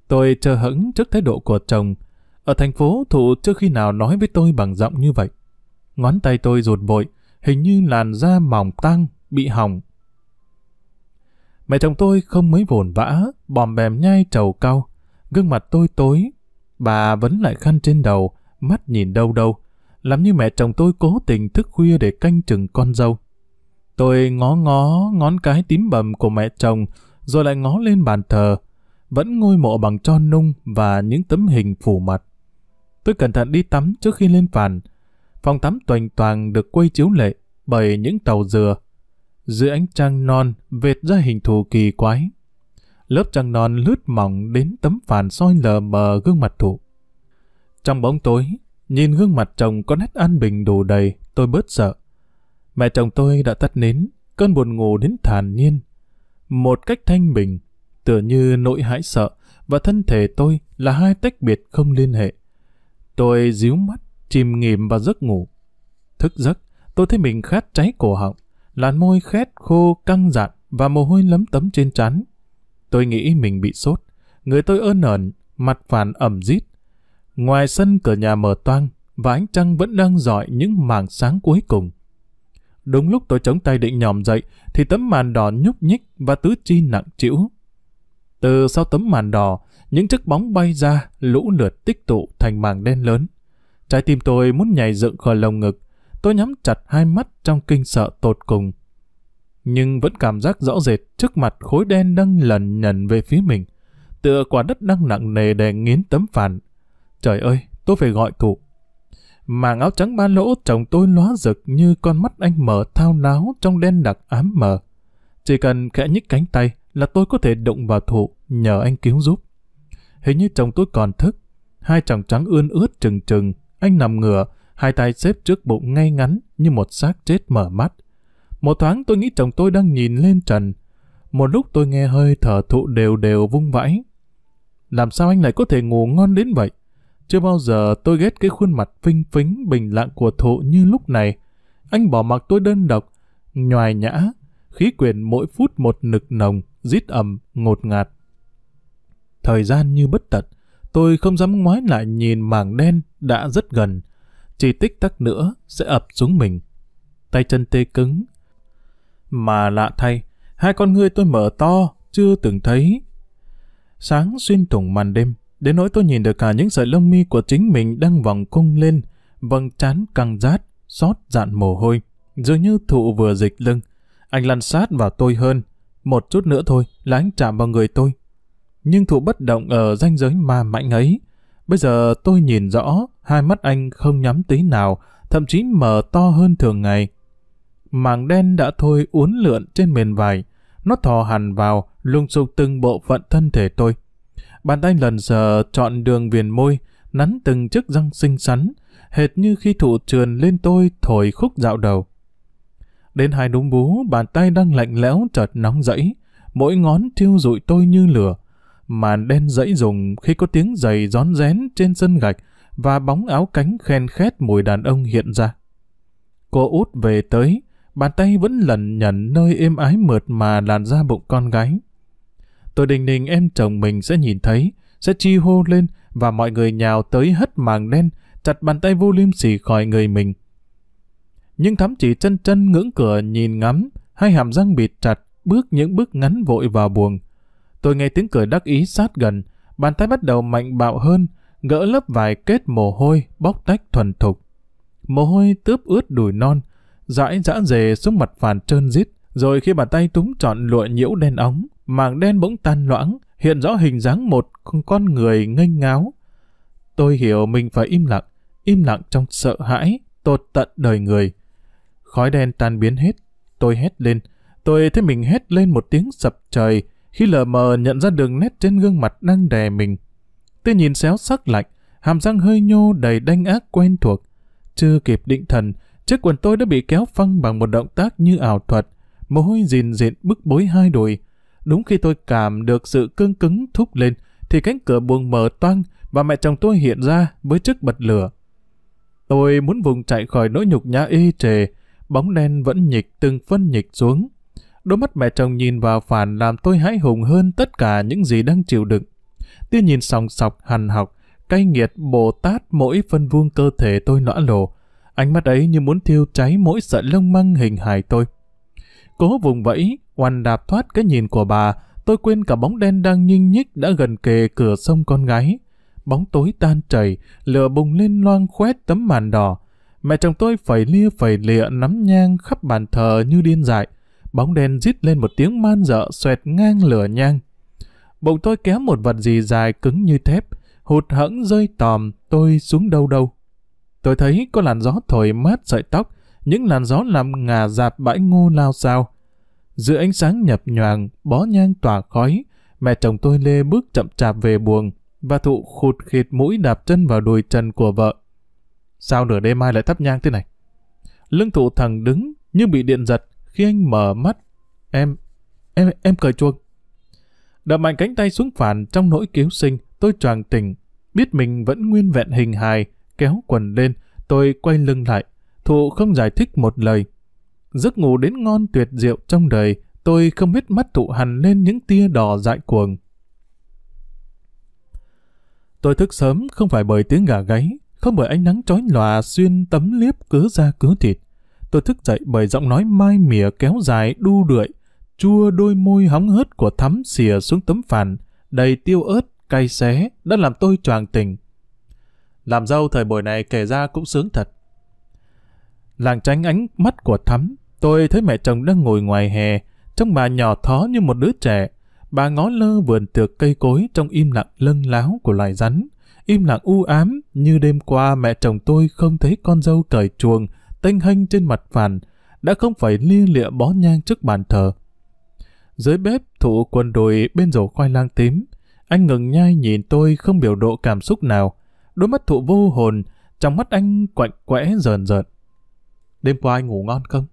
Tôi chờ hững trước thái độ của chồng. Ở thành phố, Thụ trước khi nào nói với tôi bằng giọng như vậy. Ngón tay tôi rụt vội, hình như làn da mỏng tăng, bị hỏng. Mẹ chồng tôi không mấy vồn vã, bòm bèm nhai trầu cau. Gương mặt tôi tối, bà vẫn lại khăn trên đầu, mắt nhìn đâu đâu. Làm như mẹ chồng tôi cố tình thức khuya để canh chừng con dâu. Tôi ngó ngó ngón cái tím bầm của mẹ chồng, rồi lại ngó lên bàn thờ. Vẫn ngôi mộ bằng tro nung và những tấm hình phủ mặt. Tôi cẩn thận đi tắm trước khi lên phàn Phòng tắm toàn toàn được quây chiếu lệ bởi những tàu dừa. Dưới ánh trăng non vệt ra hình thù kỳ quái. Lớp trăng non lướt mỏng đến tấm phàn soi lờ mờ gương mặt thụ Trong bóng tối, nhìn gương mặt chồng có nét an bình đủ đầy, tôi bớt sợ. Mẹ chồng tôi đã tắt nến, cơn buồn ngủ đến thản nhiên. Một cách thanh bình, tựa như nỗi hãi sợ và thân thể tôi là hai tách biệt không liên hệ. Tôi díu mắt, chìm nghỉm vào giấc ngủ. Thức giấc, tôi thấy mình khát cháy cổ họng, làn môi khét khô căng dạn và mồ hôi lấm tấm trên trán. Tôi nghĩ mình bị sốt, người tôi ơn ẩn, mặt phản ẩm rít. Ngoài sân cửa nhà mở toang và ánh trăng vẫn đang dọi những mảng sáng cuối cùng. Đúng lúc tôi chống tay định nhòm dậy, thì tấm màn đỏ nhúc nhích và tứ chi nặng trĩu. Từ sau tấm màn đỏ, những chiếc bóng bay ra, lũ lượt tích tụ thành màng đen lớn. Trái tim tôi muốn nhảy dựng khỏi lồng ngực. Tôi nhắm chặt hai mắt trong kinh sợ tột cùng. Nhưng vẫn cảm giác rõ rệt trước mặt khối đen đang lần nhần về phía mình. Tựa quả đất đang nặng nề đè nghiến tấm phản. Trời ơi, tôi phải gọi cụ màng áo trắng ba lỗ chồng tôi lóa rực như con mắt anh mở thao náo trong đen đặc ám mờ. Chỉ cần khẽ nhích cánh tay là tôi có thể đụng vào thụ nhờ anh cứu giúp. Hình như chồng tôi còn thức, hai chồng trắng ươn ướt trừng trừng, anh nằm ngửa, hai tay xếp trước bụng ngay ngắn như một xác chết mở mắt. Một thoáng tôi nghĩ chồng tôi đang nhìn lên trần. Một lúc tôi nghe hơi thở thụ đều đều vung vãi. Làm sao anh lại có thể ngủ ngon đến vậy? Chưa bao giờ tôi ghét cái khuôn mặt phinh phính bình lặng của thụ như lúc này. Anh bỏ mặc tôi đơn độc, nhoài nhã, khí quyển mỗi phút một nực nồng, rít ầm, ngột ngạt. Thời gian như bất tận, tôi không dám ngoái lại nhìn mảng đen đã rất gần. Chỉ tích tắc nữa sẽ ập xuống mình. Tay chân tê cứng. Mà lạ thay, hai con ngươi tôi mở to, chưa từng thấy. Sáng xuyên thủng màn đêm, Đến nỗi tôi nhìn được cả những sợi lông mi của chính mình đang vòng cung lên, vầng trán căng rát, xót dạn mồ hôi, dường như thụ vừa dịch lưng. Anh lăn sát vào tôi hơn, một chút nữa thôi là anh chạm vào người tôi. Nhưng thụ bất động ở ranh giới ma mạnh ấy. Bây giờ tôi nhìn rõ, hai mắt anh không nhắm tí nào, thậm chí mở to hơn thường ngày. Màng đen đã thôi uốn lượn trên mền vải, nó thò hẳn vào, lung sục từng bộ phận thân thể tôi bàn tay lần giờ chọn đường viền môi, nắn từng chiếc răng xinh xắn, hệt như khi thụ trườn lên tôi thổi khúc dạo đầu. Đến hai núm bú, bàn tay đang lạnh lẽo chợt nóng rẫy, mỗi ngón thiêu rụi tôi như lửa. Màn đen rẫy rùng khi có tiếng giày rón rén trên sân gạch và bóng áo cánh khen khét mùi đàn ông hiện ra. Cô út về tới, bàn tay vẫn lần nhận nơi êm ái mượt mà làn ra bụng con gái. Tôi đình nình em chồng mình sẽ nhìn thấy, sẽ chi hô lên và mọi người nhào tới hất màng đen, chặt bàn tay vô liêm sỉ khỏi người mình. Nhưng thắm chỉ chân chân ngưỡng cửa nhìn ngắm, hai hàm răng bịt chặt, bước những bước ngắn vội vào buồng. Tôi nghe tiếng cười đắc ý sát gần, bàn tay bắt đầu mạnh bạo hơn, gỡ lớp vải kết mồ hôi, bóc tách thuần thục. Mồ hôi tướp ướt đùi non, dãi dã dề xuống mặt phản trơn rít, rồi khi bàn tay túng trọn lụa nhiễu đen ống màng đen bỗng tan loãng, hiện rõ hình dáng một con người nghênh ngáo. Tôi hiểu mình phải im lặng, im lặng trong sợ hãi, tột tận đời người. Khói đen tan biến hết, tôi hét lên. Tôi thấy mình hét lên một tiếng sập trời, khi lờ mờ nhận ra đường nét trên gương mặt đang đè mình. Tôi nhìn xéo sắc lạnh, hàm răng hơi nhô đầy đanh ác quen thuộc. Chưa kịp định thần, chiếc quần tôi đã bị kéo phăng bằng một động tác như ảo thuật. Mồ hôi dìn dịn bức bối hai đùi, Đúng khi tôi cảm được sự cương cứng thúc lên, thì cánh cửa buồng mở toang và mẹ chồng tôi hiện ra với chiếc bật lửa. Tôi muốn vùng chạy khỏi nỗi nhục nhã y trề, bóng đen vẫn nhịch từng phân nhịch xuống. Đôi mắt mẹ chồng nhìn vào phản làm tôi hãi hùng hơn tất cả những gì đang chịu đựng. Tia nhìn sòng sọc hằn học, cay nghiệt bồ tát mỗi phân vuông cơ thể tôi lõa lộ Ánh mắt ấy như muốn thiêu cháy mỗi sợi lông măng hình hài tôi. Cố vùng vẫy, Oằn đạp thoát cái nhìn của bà, tôi quên cả bóng đen đang nhinh nhích đã gần kề cửa sông con gái. Bóng tối tan chảy, lửa bùng lên loang khoét tấm màn đỏ. Mẹ chồng tôi phẩy lia phẩy lịa nắm nhang khắp bàn thờ như điên dại. Bóng đen rít lên một tiếng man dợ xoẹt ngang lửa nhang. Bụng tôi kéo một vật gì dài cứng như thép, hụt hẫng rơi tòm tôi xuống đâu đâu. Tôi thấy có làn gió thổi mát sợi tóc, những làn gió làm ngà dạp bãi ngô lao sao. Giữa ánh sáng nhập nhoàng, bó nhang tỏa khói, mẹ chồng tôi lê bước chậm chạp về buồng và thụ khụt khịt mũi đạp chân vào đùi trần của vợ. Sao nửa đêm mai lại thắp nhang thế này? Lưng thụ thằng đứng như bị điện giật khi anh mở mắt. Em, em, em cởi chuông. Đập mạnh cánh tay xuống phản trong nỗi cứu sinh, tôi choàng tỉnh. Biết mình vẫn nguyên vẹn hình hài, kéo quần lên, tôi quay lưng lại. Thụ không giải thích một lời. Giấc ngủ đến ngon tuyệt diệu trong đời, tôi không biết mắt thụ hằn lên những tia đỏ dại cuồng. Tôi thức sớm không phải bởi tiếng gà gáy, không bởi ánh nắng chói lòa xuyên tấm liếp cứ ra cứ thịt. Tôi thức dậy bởi giọng nói mai mỉa kéo dài đu đuổi, chua đôi môi hóng hớt của thắm xìa xuống tấm phản, đầy tiêu ớt, cay xé, đã làm tôi choàng tình. Làm dâu thời buổi này kể ra cũng sướng thật. Làng tránh ánh mắt của thắm, Tôi thấy mẹ chồng đang ngồi ngoài hè, trong bà nhỏ thó như một đứa trẻ. Bà ngó lơ vườn tược cây cối trong im lặng lân láo của loài rắn. Im lặng u ám như đêm qua mẹ chồng tôi không thấy con dâu cởi chuồng, tênh hênh trên mặt phản, đã không phải lia lịa bó nhang trước bàn thờ. Dưới bếp thụ quần đùi bên rổ khoai lang tím, anh ngừng nhai nhìn tôi không biểu độ cảm xúc nào. Đôi mắt thụ vô hồn, trong mắt anh quạnh quẽ rờn rợn. Đêm qua anh ngủ ngon không?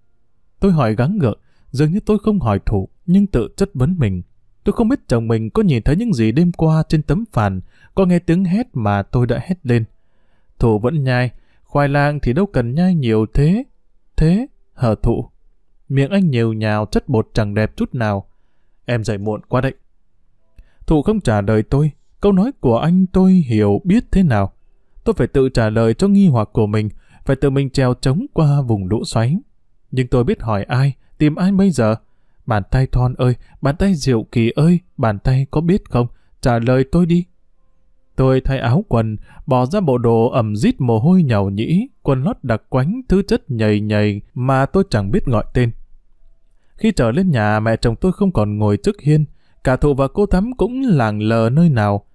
Tôi hỏi gắng gượng, dường như tôi không hỏi thủ, nhưng tự chất vấn mình. Tôi không biết chồng mình có nhìn thấy những gì đêm qua trên tấm phản, có nghe tiếng hét mà tôi đã hét lên. Thủ vẫn nhai, khoai lang thì đâu cần nhai nhiều thế. Thế, hở thụ. Miệng anh nhiều nhào chất bột chẳng đẹp chút nào. Em dậy muộn quá đấy. Thụ không trả lời tôi, câu nói của anh tôi hiểu biết thế nào. Tôi phải tự trả lời cho nghi hoặc của mình, phải tự mình treo trống qua vùng lũ xoáy nhưng tôi biết hỏi ai, tìm ai bây giờ? Bàn tay Thon ơi, bàn tay Diệu Kỳ ơi, bàn tay có biết không? Trả lời tôi đi. Tôi thay áo quần, bỏ ra bộ đồ ẩm rít mồ hôi nhàu nhĩ, quần lót đặc quánh, thứ chất nhầy nhầy mà tôi chẳng biết gọi tên. Khi trở lên nhà, mẹ chồng tôi không còn ngồi trước hiên, cả thụ và cô Thắm cũng làng lờ nơi nào.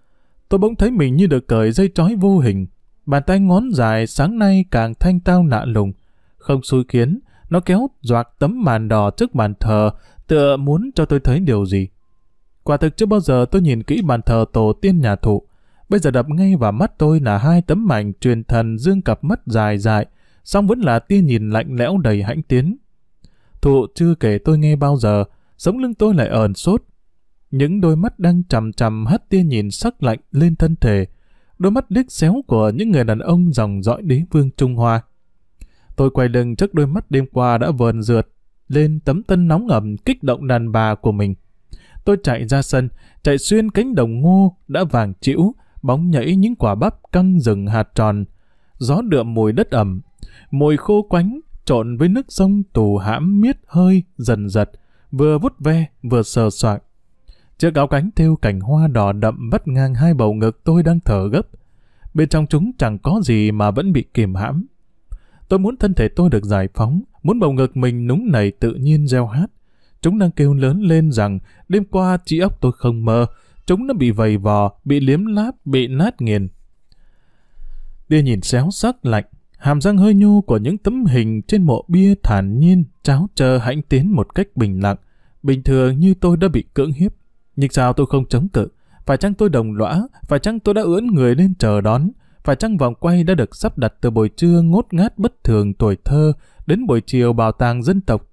Tôi bỗng thấy mình như được cởi dây trói vô hình, bàn tay ngón dài sáng nay càng thanh tao nạ lùng, không xui kiến. Nó kéo doạc tấm màn đỏ trước bàn thờ, tựa muốn cho tôi thấy điều gì. Quả thực chưa bao giờ tôi nhìn kỹ bàn thờ tổ tiên nhà thụ. Bây giờ đập ngay vào mắt tôi là hai tấm mảnh truyền thần dương cặp mắt dài dài, song vẫn là tia nhìn lạnh lẽo đầy hãnh tiến. Thụ chưa kể tôi nghe bao giờ, sống lưng tôi lại ờn sốt. Những đôi mắt đang chằm chằm hắt tia nhìn sắc lạnh lên thân thể, đôi mắt liếc xéo của những người đàn ông dòng dõi đế vương Trung Hoa. Tôi quay lưng trước đôi mắt đêm qua đã vờn rượt lên tấm tân nóng ẩm kích động đàn bà của mình. Tôi chạy ra sân, chạy xuyên cánh đồng ngô đã vàng chĩu, bóng nhảy những quả bắp căng rừng hạt tròn. Gió đượm mùi đất ẩm, mùi khô quánh trộn với nước sông tù hãm miết hơi dần dật, vừa vút ve vừa sờ soạng. Chiếc áo cánh thêu cảnh hoa đỏ đậm vắt ngang hai bầu ngực tôi đang thở gấp. Bên trong chúng chẳng có gì mà vẫn bị kìm hãm. Tôi muốn thân thể tôi được giải phóng, muốn bầu ngực mình núng nảy tự nhiên reo hát. Chúng đang kêu lớn lên rằng đêm qua trí ốc tôi không mơ, chúng nó bị vầy vò, bị liếm láp, bị nát nghiền. Tia nhìn xéo sắc lạnh, hàm răng hơi nhu của những tấm hình trên mộ bia thản nhiên, cháo chờ hãnh tiến một cách bình lặng. Bình thường như tôi đã bị cưỡng hiếp, nhưng sao tôi không chống cự? Phải chăng tôi đồng lõa? Phải chăng tôi đã ưỡn người lên chờ đón? phải chăng vòng quay đã được sắp đặt từ buổi trưa ngốt ngát bất thường tuổi thơ đến buổi chiều bảo tàng dân tộc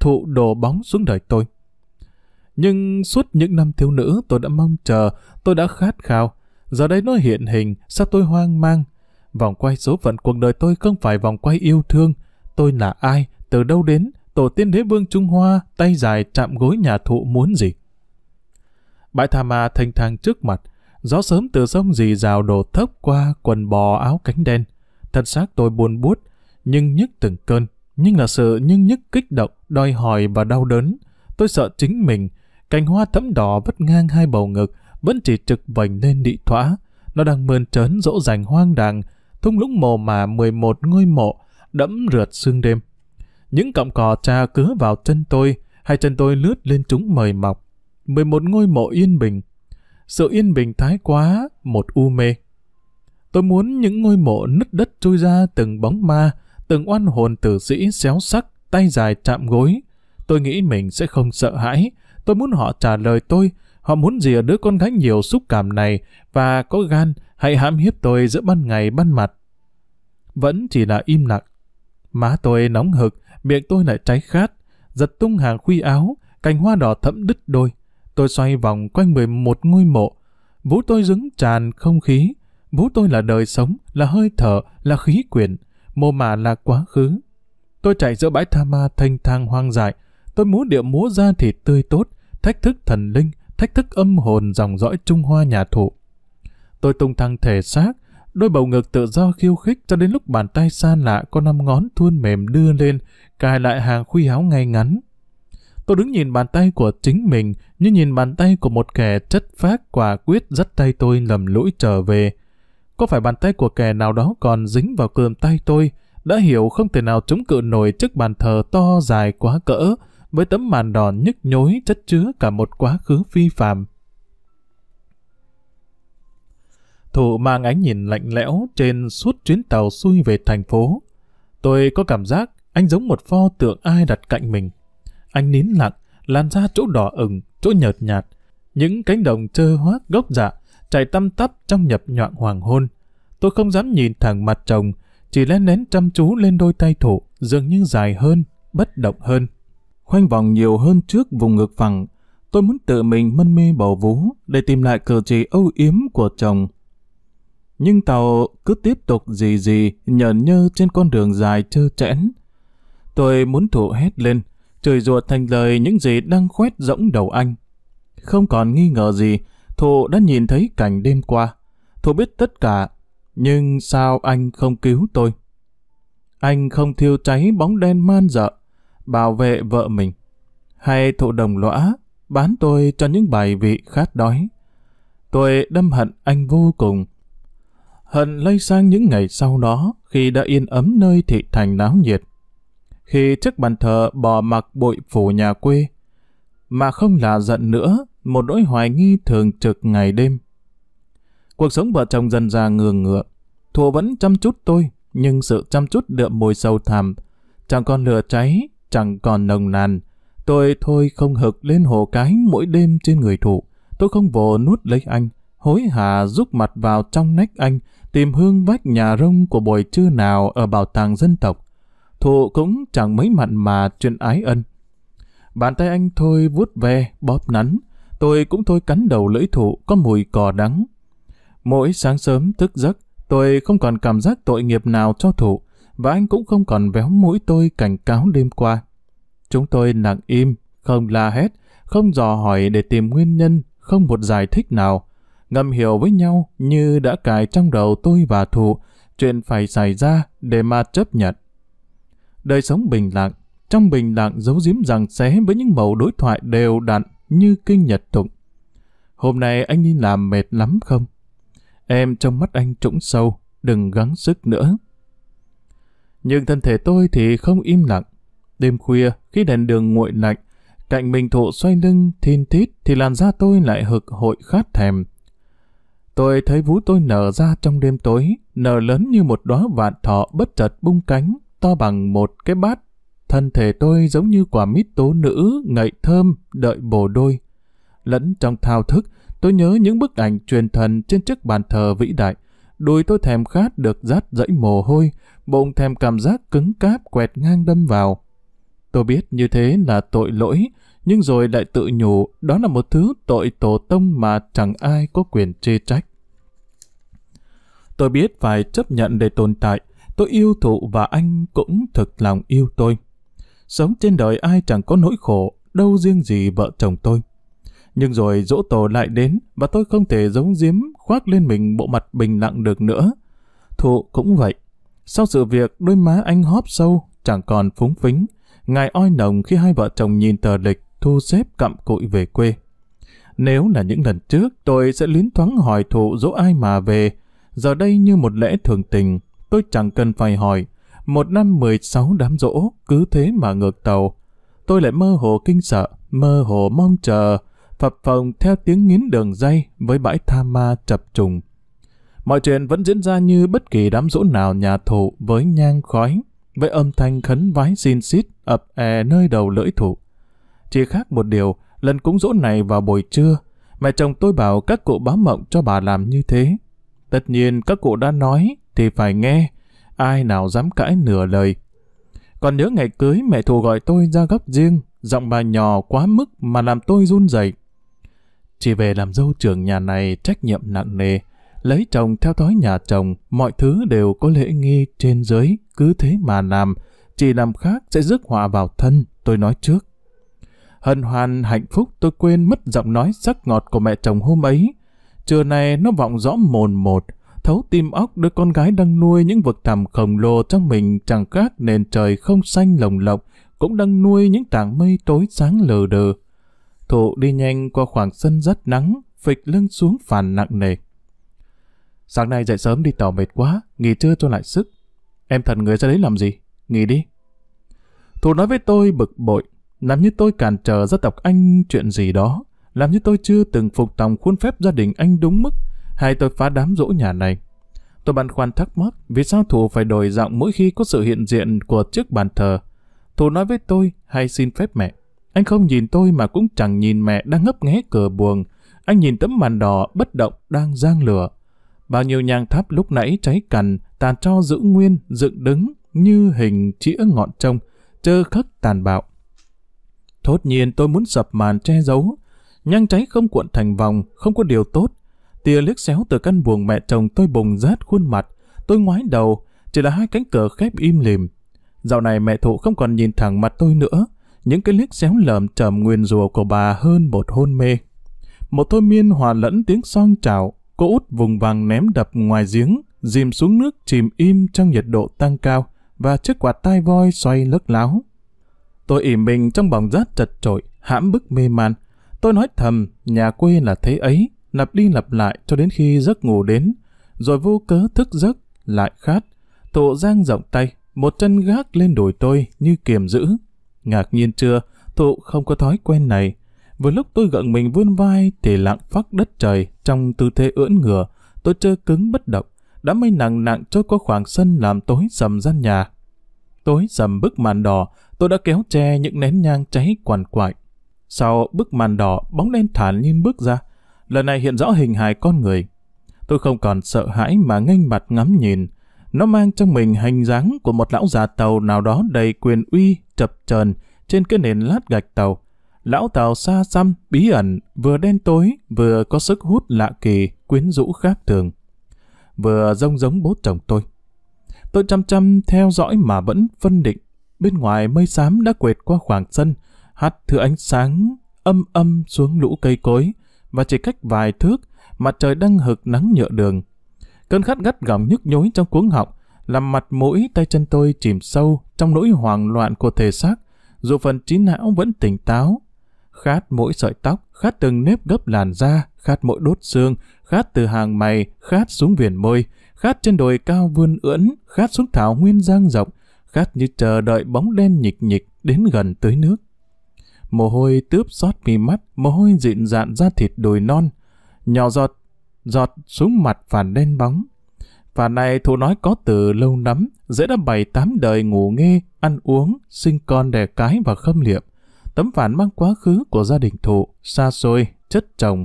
thụ đổ bóng xuống đời tôi. Nhưng suốt những năm thiếu nữ tôi đã mong chờ, tôi đã khát khao. Giờ đây nó hiện hình, sao tôi hoang mang. Vòng quay số phận cuộc đời tôi không phải vòng quay yêu thương. Tôi là ai, từ đâu đến, tổ tiên đế vương Trung Hoa, tay dài chạm gối nhà thụ muốn gì. Bãi tha ma thanh thang trước mặt, Gió sớm từ sông dì rào đổ thấp qua quần bò áo cánh đen. Thật xác tôi buồn bút, nhưng nhức từng cơn. Nhưng là sự nhưng nhức kích động, đòi hỏi và đau đớn. Tôi sợ chính mình. Cành hoa thẫm đỏ vắt ngang hai bầu ngực, vẫn chỉ trực vành lên đị thỏa. Nó đang mơn trớn dỗ dành hoang đàng, thung lũng mồ mà 11 ngôi mộ, đẫm rượt sương đêm. Những cọng cỏ tra cứa vào chân tôi, hai chân tôi lướt lên chúng mời mọc. 11 ngôi mộ yên bình, sự yên bình thái quá, một u mê. Tôi muốn những ngôi mộ nứt đất trôi ra từng bóng ma, từng oan hồn tử sĩ xéo sắc, tay dài chạm gối. Tôi nghĩ mình sẽ không sợ hãi. Tôi muốn họ trả lời tôi, họ muốn gì ở đứa con gái nhiều xúc cảm này và có gan hãy hãm hiếp tôi giữa ban ngày ban mặt. Vẫn chỉ là im lặng. Má tôi nóng hực, miệng tôi lại cháy khát, giật tung hàng khuy áo, cành hoa đỏ thẫm đứt đôi. Tôi xoay vòng quanh 11 ngôi mộ. vũ tôi dứng tràn không khí. vũ tôi là đời sống, là hơi thở, là khí quyển. Mô mà là quá khứ. Tôi chạy giữa bãi tha ma thanh thang hoang dại. Tôi múa điệu múa ra thịt tươi tốt, thách thức thần linh, thách thức âm hồn dòng dõi Trung Hoa nhà thụ. Tôi tung thăng thể xác, đôi bầu ngực tự do khiêu khích cho đến lúc bàn tay xa lạ có năm ngón thuôn mềm đưa lên, cài lại hàng khuy áo ngay ngắn tôi đứng nhìn bàn tay của chính mình như nhìn bàn tay của một kẻ chất phác quả quyết dắt tay tôi lầm lũi trở về. Có phải bàn tay của kẻ nào đó còn dính vào cườm tay tôi, đã hiểu không thể nào chống cự nổi trước bàn thờ to dài quá cỡ, với tấm màn đòn nhức nhối chất chứa cả một quá khứ phi phàm. thủ mang ánh nhìn lạnh lẽo trên suốt chuyến tàu xuôi về thành phố. Tôi có cảm giác anh giống một pho tượng ai đặt cạnh mình. Anh nín lặng, làn ra chỗ đỏ ửng, chỗ nhợt nhạt. Những cánh đồng trơ hoác gốc dạ, chạy tăm tắp trong nhập nhọn hoàng hôn. Tôi không dám nhìn thẳng mặt chồng, chỉ lén nén chăm chú lên đôi tay thụ dường như dài hơn, bất động hơn. Khoanh vòng nhiều hơn trước vùng ngực phẳng, tôi muốn tự mình mân mê bầu vú để tìm lại cử chỉ âu yếm của chồng. Nhưng tàu cứ tiếp tục gì gì nhờn nhơ trên con đường dài trơ trẽn. Tôi muốn thụ hét lên, chửi ruột thành lời những gì đang khoét rỗng đầu anh. Không còn nghi ngờ gì, Thụ đã nhìn thấy cảnh đêm qua. Thụ biết tất cả, nhưng sao anh không cứu tôi? Anh không thiêu cháy bóng đen man dợ, bảo vệ vợ mình, hay Thụ đồng lõa bán tôi cho những bài vị khát đói. Tôi đâm hận anh vô cùng. Hận lây sang những ngày sau đó khi đã yên ấm nơi thị thành náo nhiệt khi trước bàn thờ bò mặc bội phủ nhà quê. Mà không là giận nữa, một nỗi hoài nghi thường trực ngày đêm. Cuộc sống vợ chồng dần già ngường ngựa. thua vẫn chăm chút tôi, nhưng sự chăm chút đượm mùi sâu thẳm. Chẳng còn lửa cháy, chẳng còn nồng nàn. Tôi thôi không hực lên hồ cái mỗi đêm trên người thụ. Tôi không vồ nút lấy anh, hối hả rút mặt vào trong nách anh, tìm hương vách nhà rông của buổi trưa nào ở bảo tàng dân tộc. Thụ cũng chẳng mấy mặn mà chuyện ái ân. Bàn tay anh thôi vuốt ve, bóp nắn. Tôi cũng thôi cắn đầu lưỡi thụ có mùi cỏ đắng. Mỗi sáng sớm thức giấc, tôi không còn cảm giác tội nghiệp nào cho thụ và anh cũng không còn véo mũi tôi cảnh cáo đêm qua. Chúng tôi lặng im, không la hét, không dò hỏi để tìm nguyên nhân, không một giải thích nào. Ngầm hiểu với nhau như đã cài trong đầu tôi và thụ chuyện phải xảy ra để mà chấp nhận đời sống bình lặng, trong bình lặng giấu giếm rằng xé với những mẩu đối thoại đều đặn như kinh nhật tụng. Hôm nay anh đi làm mệt lắm không? Em trong mắt anh trũng sâu, đừng gắng sức nữa. Nhưng thân thể tôi thì không im lặng. Đêm khuya, khi đèn đường nguội lạnh, cạnh mình thụ xoay lưng, thiên thít thì làn da tôi lại hực hội khát thèm. Tôi thấy vú tôi nở ra trong đêm tối, nở lớn như một đóa vạn thọ bất chợt bung cánh to bằng một cái bát. Thân thể tôi giống như quả mít tố nữ, ngậy thơm, đợi bồ đôi. Lẫn trong thao thức, tôi nhớ những bức ảnh truyền thần trên chiếc bàn thờ vĩ đại. Đùi tôi thèm khát được rát dẫy mồ hôi, bụng thèm cảm giác cứng cáp quẹt ngang đâm vào. Tôi biết như thế là tội lỗi, nhưng rồi lại tự nhủ đó là một thứ tội tổ tông mà chẳng ai có quyền chê trách. Tôi biết phải chấp nhận để tồn tại, Tôi yêu thụ và anh cũng thực lòng yêu tôi. Sống trên đời ai chẳng có nỗi khổ, đâu riêng gì vợ chồng tôi. Nhưng rồi dỗ tổ lại đến và tôi không thể giống diếm khoác lên mình bộ mặt bình lặng được nữa. Thụ cũng vậy. Sau sự việc đôi má anh hóp sâu, chẳng còn phúng phính. Ngài oi nồng khi hai vợ chồng nhìn tờ lịch thu xếp cặm cụi về quê. Nếu là những lần trước, tôi sẽ luyến thoáng hỏi thụ dỗ ai mà về. Giờ đây như một lễ thường tình, tôi chẳng cần phải hỏi. Một năm 16 đám rỗ, cứ thế mà ngược tàu. Tôi lại mơ hồ kinh sợ, mơ hồ mong chờ, phập phồng theo tiếng nghiến đường dây với bãi tha ma chập trùng. Mọi chuyện vẫn diễn ra như bất kỳ đám rỗ nào nhà thủ với nhang khói, với âm thanh khấn vái xin xít ập è nơi đầu lưỡi thụ Chỉ khác một điều, lần cúng rỗ này vào buổi trưa, mẹ chồng tôi bảo các cụ báo mộng cho bà làm như thế. Tất nhiên các cụ đã nói thì phải nghe, ai nào dám cãi nửa lời. Còn nhớ ngày cưới mẹ thù gọi tôi ra góc riêng, giọng bà nhỏ quá mức mà làm tôi run rẩy. Chỉ về làm dâu trưởng nhà này trách nhiệm nặng nề, lấy chồng theo thói nhà chồng, mọi thứ đều có lễ nghi trên dưới, cứ thế mà làm, chỉ làm khác sẽ rước họa vào thân, tôi nói trước. Hân hoan hạnh phúc tôi quên mất giọng nói sắc ngọt của mẹ chồng hôm ấy, trưa nay nó vọng rõ mồn một, thấu tim óc đứa con gái đang nuôi những vực thẳm khổng lồ trong mình chẳng khác nền trời không xanh lồng lộng, cũng đang nuôi những tảng mây tối sáng lờ đờ. Thụ đi nhanh qua khoảng sân rất nắng, phịch lưng xuống phàn nặng nề. Sáng nay dậy sớm đi tàu mệt quá, nghỉ trưa cho lại sức. Em thần người ra đấy làm gì? Nghỉ đi. Thụ nói với tôi bực bội, làm như tôi cản trở gia tộc anh chuyện gì đó, làm như tôi chưa từng phục tòng khuôn phép gia đình anh đúng mức, hay tôi phá đám rỗ nhà này. Tôi băn khoăn thắc mắc vì sao Thủ phải đổi giọng mỗi khi có sự hiện diện của chiếc bàn thờ. Thủ nói với tôi hay xin phép mẹ. Anh không nhìn tôi mà cũng chẳng nhìn mẹ đang ngấp nghé cửa buồn. Anh nhìn tấm màn đỏ bất động đang giang lửa. Bao nhiêu nhang tháp lúc nãy cháy cằn, tàn cho giữ nguyên, dựng đứng như hình chĩa ngọn trông, trơ khắc tàn bạo. Thốt nhiên tôi muốn sập màn che giấu. Nhang cháy không cuộn thành vòng, không có điều tốt Tia liếc xéo từ căn buồng mẹ chồng tôi bùng rát khuôn mặt, tôi ngoái đầu, chỉ là hai cánh cửa khép im lìm. Dạo này mẹ thụ không còn nhìn thẳng mặt tôi nữa, những cái liếc xéo lởm chởm nguyền rùa của bà hơn một hôn mê. Một thôi miên hòa lẫn tiếng song chảo, cô út vùng vàng ném đập ngoài giếng, dìm xuống nước chìm im trong nhiệt độ tăng cao và chiếc quạt tai voi xoay lấc láo. Tôi ỉ mình trong bóng rát chật trội, hãm bức mê man. Tôi nói thầm, nhà quê là thế ấy, lặp đi lặp lại cho đến khi giấc ngủ đến, rồi vô cớ thức giấc, lại khát. Thụ giang rộng tay, một chân gác lên đùi tôi như kiềm giữ. Ngạc nhiên chưa, thụ không có thói quen này. Vừa lúc tôi gận mình vươn vai thì lặng phát đất trời trong tư thế ưỡn ngửa, tôi trơ cứng bất động, đã mây nặng nặng cho có khoảng sân làm tối sầm gian nhà. Tối sầm bức màn đỏ, tôi đã kéo che những nén nhang cháy quằn quại. Sau bức màn đỏ, bóng đen thản nhiên bước ra, lần này hiện rõ hình hài con người. Tôi không còn sợ hãi mà nghênh mặt ngắm nhìn. Nó mang trong mình hình dáng của một lão già tàu nào đó đầy quyền uy, chập trờn trên cái nền lát gạch tàu. Lão tàu xa xăm, bí ẩn, vừa đen tối, vừa có sức hút lạ kỳ, quyến rũ khác thường. Vừa rông giống bố chồng tôi. Tôi chăm chăm theo dõi mà vẫn phân định. Bên ngoài mây xám đã quệt qua khoảng sân, hắt thứ ánh sáng âm âm xuống lũ cây cối, và chỉ cách vài thước, mặt trời đang hực nắng nhựa đường. Cơn khát gắt gỏng nhức nhối trong cuống họng, làm mặt mũi tay chân tôi chìm sâu trong nỗi hoảng loạn của thể xác, dù phần trí não vẫn tỉnh táo. Khát mỗi sợi tóc, khát từng nếp gấp làn da, khát mỗi đốt xương, khát từ hàng mày, khát xuống viền môi, khát trên đồi cao vươn ưỡn, khát xuống thảo nguyên giang rộng, khát như chờ đợi bóng đen nhịch nhịch đến gần tới nước mồ hôi tướp xót mi mắt, mồ hôi dịn dạn ra thịt đồi non, nhỏ giọt, giọt xuống mặt phản đen bóng. Và này thú nói có từ lâu lắm, dễ đã bày tám đời ngủ nghe, ăn uống, sinh con đẻ cái và khâm liệm. Tấm phản mang quá khứ của gia đình thụ, xa xôi, chất chồng.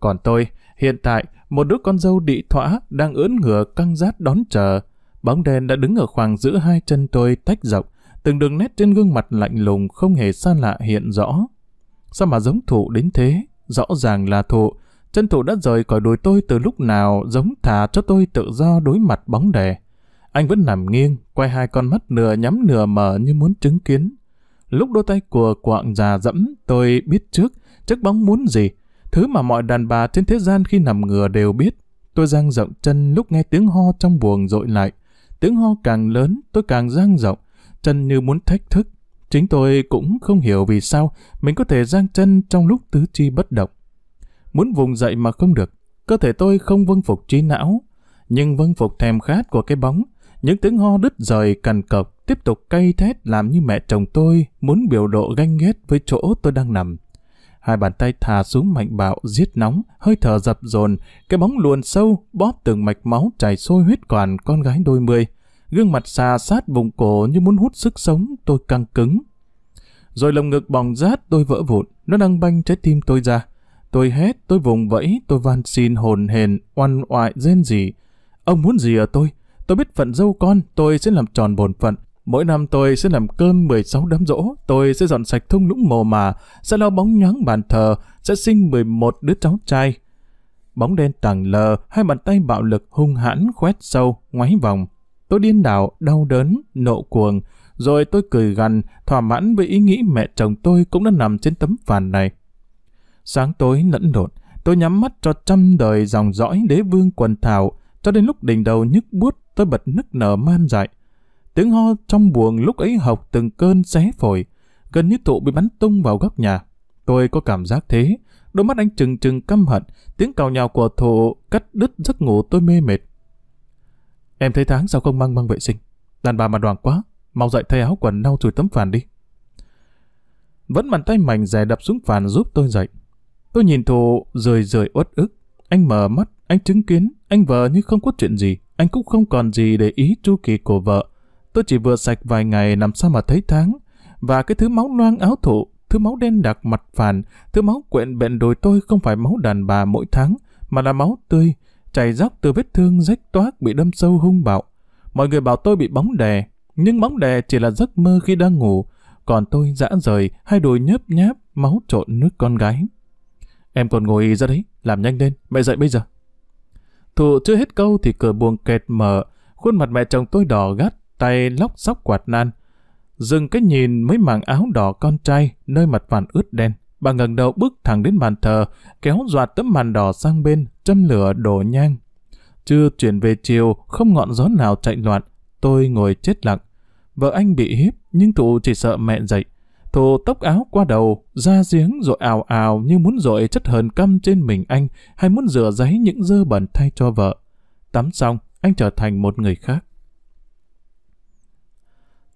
Còn tôi, hiện tại, một đứa con dâu đị thỏa đang ưỡn ngựa căng rát đón chờ. Bóng đèn đã đứng ở khoảng giữa hai chân tôi tách rộng, từng đường nét trên gương mặt lạnh lùng không hề xa lạ hiện rõ. Sao mà giống thụ đến thế? Rõ ràng là thụ. Chân thụ đã rời khỏi đùi tôi từ lúc nào giống thả cho tôi tự do đối mặt bóng đè. Anh vẫn nằm nghiêng, quay hai con mắt nửa nhắm nửa mở như muốn chứng kiến. Lúc đôi tay của quạng già dẫm, tôi biết trước, trước bóng muốn gì. Thứ mà mọi đàn bà trên thế gian khi nằm ngửa đều biết. Tôi giang rộng chân lúc nghe tiếng ho trong buồng dội lại. Tiếng ho càng lớn, tôi càng giang rộng chân như muốn thách thức. Chính tôi cũng không hiểu vì sao mình có thể giang chân trong lúc tứ chi bất động. Muốn vùng dậy mà không được, cơ thể tôi không vâng phục trí não, nhưng vâng phục thèm khát của cái bóng. Những tiếng ho đứt rời cằn cọc tiếp tục cay thét làm như mẹ chồng tôi muốn biểu độ ganh ghét với chỗ tôi đang nằm. Hai bàn tay thà xuống mạnh bạo, giết nóng, hơi thở dập dồn, cái bóng luồn sâu, bóp từng mạch máu chảy sôi huyết quản con gái đôi mươi gương mặt xà sát vùng cổ như muốn hút sức sống, tôi căng cứng. Rồi lồng ngực bỏng rát tôi vỡ vụn, nó đang banh trái tim tôi ra. Tôi hét, tôi vùng vẫy, tôi van xin hồn hền, oan oại rên gì. Ông muốn gì ở tôi? Tôi biết phận dâu con, tôi sẽ làm tròn bổn phận. Mỗi năm tôi sẽ làm cơm 16 đám rỗ, tôi sẽ dọn sạch thung lũng mồ mà, sẽ lau bóng nhoáng bàn thờ, sẽ sinh 11 đứa cháu trai. Bóng đen tàng lờ, hai bàn tay bạo lực hung hãn khoét sâu, ngoáy vòng. Tôi điên đảo, đau đớn, nộ cuồng, rồi tôi cười gằn, thỏa mãn với ý nghĩ mẹ chồng tôi cũng đã nằm trên tấm phản này. Sáng tối lẫn lộn, tôi nhắm mắt cho trăm đời dòng dõi đế vương quần thảo, cho đến lúc đỉnh đầu nhức buốt tôi bật nức nở man dại. Tiếng ho trong buồng lúc ấy học từng cơn xé phổi, gần như tụ bị bắn tung vào góc nhà. Tôi có cảm giác thế, đôi mắt anh trừng trừng căm hận, tiếng cào nhào của thụ cắt đứt giấc ngủ tôi mê mệt. Em thấy tháng sao không mang băng vệ sinh? Đàn bà mà đoàn quá, mau dậy thay áo quần lau chùi tấm phản đi. Vẫn bàn tay mảnh dè đập xuống phản giúp tôi dậy. Tôi nhìn thù rời rời uất ức. Anh mở mắt, anh chứng kiến, anh vợ như không có chuyện gì. Anh cũng không còn gì để ý chu kỳ của vợ. Tôi chỉ vừa sạch vài ngày làm sao mà thấy tháng. Và cái thứ máu loang áo thụ, thứ máu đen đặc mặt phản, thứ máu quện bệnh đồi tôi không phải máu đàn bà mỗi tháng, mà là máu tươi, chảy dốc từ vết thương rách toác bị đâm sâu hung bạo. Mọi người bảo tôi bị bóng đè, nhưng bóng đè chỉ là giấc mơ khi đang ngủ, còn tôi dã rời, hai đùi nhấp nháp, máu trộn nước con gái. Em còn ngồi ra đấy, làm nhanh lên, mẹ dậy bây giờ. Thụ chưa hết câu thì cửa buồng kẹt mở, khuôn mặt mẹ chồng tôi đỏ gắt, tay lóc sóc quạt nan. Dừng cái nhìn mấy mảng áo đỏ con trai, nơi mặt vàn ướt đen. Bà ngẩng đầu bước thẳng đến bàn thờ, kéo dọa tấm màn đỏ sang bên, châm lửa đổ nhang. Chưa chuyển về chiều, không ngọn gió nào chạy loạn, tôi ngồi chết lặng. Vợ anh bị hiếp, nhưng thụ chỉ sợ mẹ dậy. Thù tóc áo qua đầu, ra giếng rồi ào ào như muốn dội chất hờn căm trên mình anh hay muốn rửa giấy những dơ bẩn thay cho vợ. Tắm xong, anh trở thành một người khác.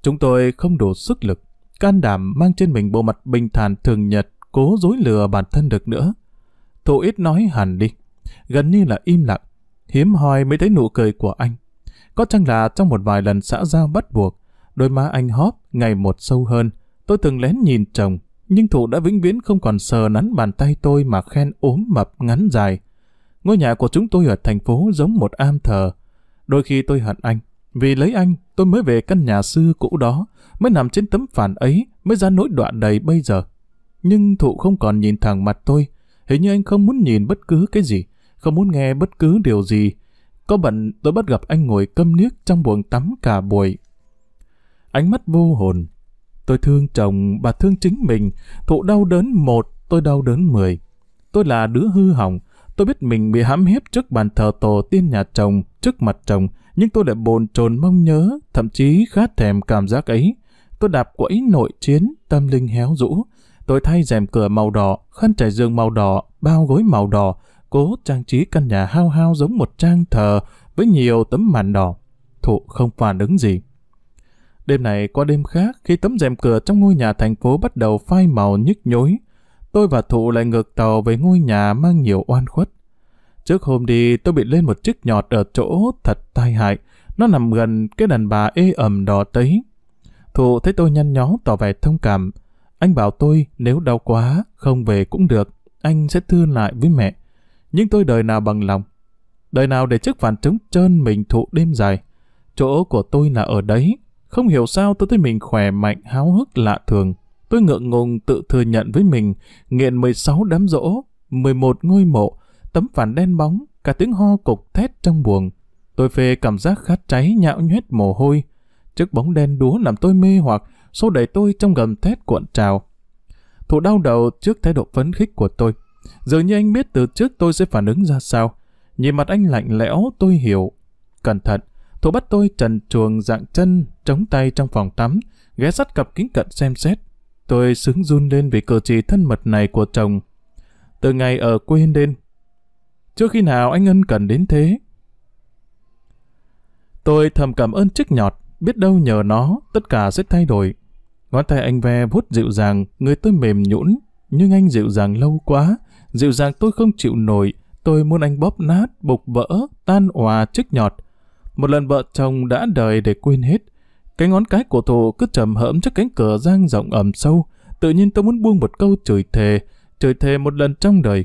Chúng tôi không đủ sức lực, can đảm mang trên mình bộ mặt bình thản thường nhật cố dối lừa bản thân được nữa. Thụ ít nói hẳn đi, gần như là im lặng, hiếm hoi mới thấy nụ cười của anh. Có chăng là trong một vài lần xã giao bắt buộc, đôi má anh hóp ngày một sâu hơn, tôi từng lén nhìn chồng, nhưng Thụ đã vĩnh viễn không còn sờ nắn bàn tay tôi mà khen ốm mập ngắn dài. Ngôi nhà của chúng tôi ở thành phố giống một am thờ. Đôi khi tôi hận anh, vì lấy anh, tôi mới về căn nhà xưa cũ đó, mới nằm trên tấm phản ấy, mới ra nỗi đoạn đầy bây giờ nhưng thụ không còn nhìn thẳng mặt tôi. Hình như anh không muốn nhìn bất cứ cái gì, không muốn nghe bất cứ điều gì. Có bận tôi bắt gặp anh ngồi câm niếc trong buồng tắm cả buổi. Ánh mắt vô hồn. Tôi thương chồng, bà thương chính mình. Thụ đau đớn một, tôi đau đớn mười. Tôi là đứa hư hỏng. Tôi biết mình bị hãm hiếp trước bàn thờ tổ tiên nhà chồng, trước mặt chồng, nhưng tôi lại bồn chồn mong nhớ, thậm chí khát thèm cảm giác ấy. Tôi đạp quẫy nội chiến, tâm linh héo rũ, Tôi thay rèm cửa màu đỏ, khăn trải giường màu đỏ, bao gối màu đỏ, cố trang trí căn nhà hao hao giống một trang thờ với nhiều tấm màn đỏ. Thụ không phản ứng gì. Đêm này qua đêm khác, khi tấm rèm cửa trong ngôi nhà thành phố bắt đầu phai màu nhức nhối, tôi và Thụ lại ngược tàu về ngôi nhà mang nhiều oan khuất. Trước hôm đi, tôi bị lên một chiếc nhọt ở chỗ thật tai hại. Nó nằm gần cái đàn bà ê ẩm đỏ tấy. Thụ thấy tôi nhăn nhó tỏ vẻ thông cảm. Anh bảo tôi nếu đau quá, không về cũng được, anh sẽ thương lại với mẹ. Nhưng tôi đời nào bằng lòng. Đời nào để chiếc phản trống trơn mình thụ đêm dài. Chỗ của tôi là ở đấy. Không hiểu sao tôi thấy mình khỏe mạnh, háo hức lạ thường. Tôi ngượng ngùng tự thừa nhận với mình, nghiện 16 đám rỗ, 11 ngôi mộ, tấm phản đen bóng, cả tiếng ho cục thét trong buồng. Tôi phê cảm giác khát cháy nhạo nhoét mồ hôi. Chiếc bóng đen đúa làm tôi mê hoặc, xô đẩy tôi trong gầm thét cuộn trào. thụ đau đầu trước thái độ phấn khích của tôi. Dường như anh biết từ trước tôi sẽ phản ứng ra sao. Nhìn mặt anh lạnh lẽo tôi hiểu. Cẩn thận, thụ bắt tôi trần chuồng dạng chân, chống tay trong phòng tắm, ghé sắt cặp kính cận xem xét. Tôi sướng run lên vì cử chỉ thân mật này của chồng. Từ ngày ở quê lên, trước khi nào anh ân cần đến thế. Tôi thầm cảm ơn chiếc nhọt, Biết đâu nhờ nó, tất cả sẽ thay đổi. Ngón tay anh ve vuốt dịu dàng, người tôi mềm nhũn, nhưng anh dịu dàng lâu quá, dịu dàng tôi không chịu nổi, tôi muốn anh bóp nát, bục vỡ, tan hòa, chích nhọt. Một lần vợ chồng đã đời để quên hết, cái ngón cái của thụ cứ trầm hỡm trước cánh cửa giang rộng ẩm sâu, tự nhiên tôi muốn buông một câu chửi thề, chửi thề một lần trong đời.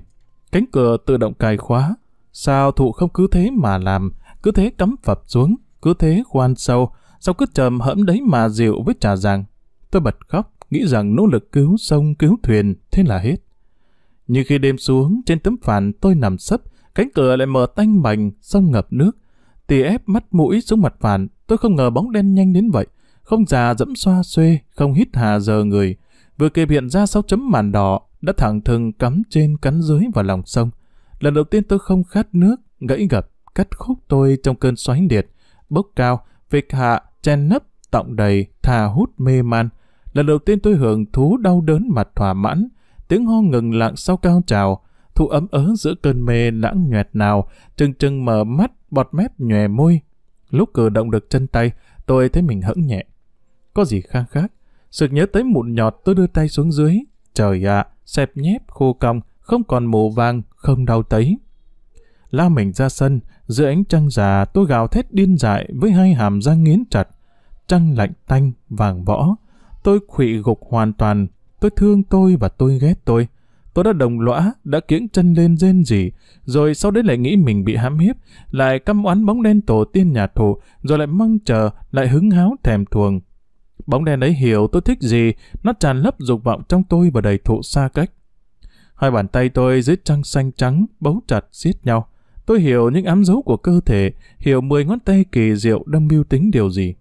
Cánh cửa tự động cài khóa, sao thụ không cứ thế mà làm, cứ thế cắm phập xuống, cứ thế khoan sâu, Sao cứ trầm hẫm đấy mà rượu với trà giang? Tôi bật khóc, nghĩ rằng nỗ lực cứu sông cứu thuyền, thế là hết. Nhưng khi đêm xuống, trên tấm phản tôi nằm sấp, cánh cửa lại mở tanh bành, sông ngập nước. Tì ép mắt mũi xuống mặt phản, tôi không ngờ bóng đen nhanh đến vậy. Không già dẫm xoa xuê, không hít hà giờ người. Vừa kề biện ra sau chấm màn đỏ, đã thẳng thừng cắm trên cắn dưới vào lòng sông. Lần đầu tiên tôi không khát nước, gãy gập, cắt khúc tôi trong cơn xoáy điệt bốc cao, phịch hạ, chen nấp, tọng đầy, thà hút mê man. Lần đầu tiên tôi hưởng thú đau đớn mặt thỏa mãn, tiếng ho ngừng lặng sau cao trào, thu ấm ớ giữa cơn mê lãng nhoẹt nào, trừng trừng mở mắt, bọt mép nhòe môi. Lúc cử động được chân tay, tôi thấy mình hững nhẹ. Có gì khang khác, sực nhớ tới mụn nhọt tôi đưa tay xuống dưới. Trời ạ, à, xẹp nhép khô cong, không còn mù vàng, không đau tấy la mình ra sân, giữa ánh trăng già tôi gào thét điên dại với hai hàm răng nghiến chặt, trăng lạnh tanh, vàng võ. Tôi khụy gục hoàn toàn, tôi thương tôi và tôi ghét tôi. Tôi đã đồng lõa, đã kiếng chân lên rên rỉ, rồi sau đấy lại nghĩ mình bị hãm hiếp, lại căm oán bóng đen tổ tiên nhà thù rồi lại mong chờ, lại hứng háo thèm thuồng. Bóng đen ấy hiểu tôi thích gì, nó tràn lấp dục vọng trong tôi và đầy thụ xa cách. Hai bàn tay tôi dưới trăng xanh trắng, bấu chặt, siết nhau. Tôi hiểu những ám dấu của cơ thể, hiểu mười ngón tay kỳ diệu đang mưu tính điều gì.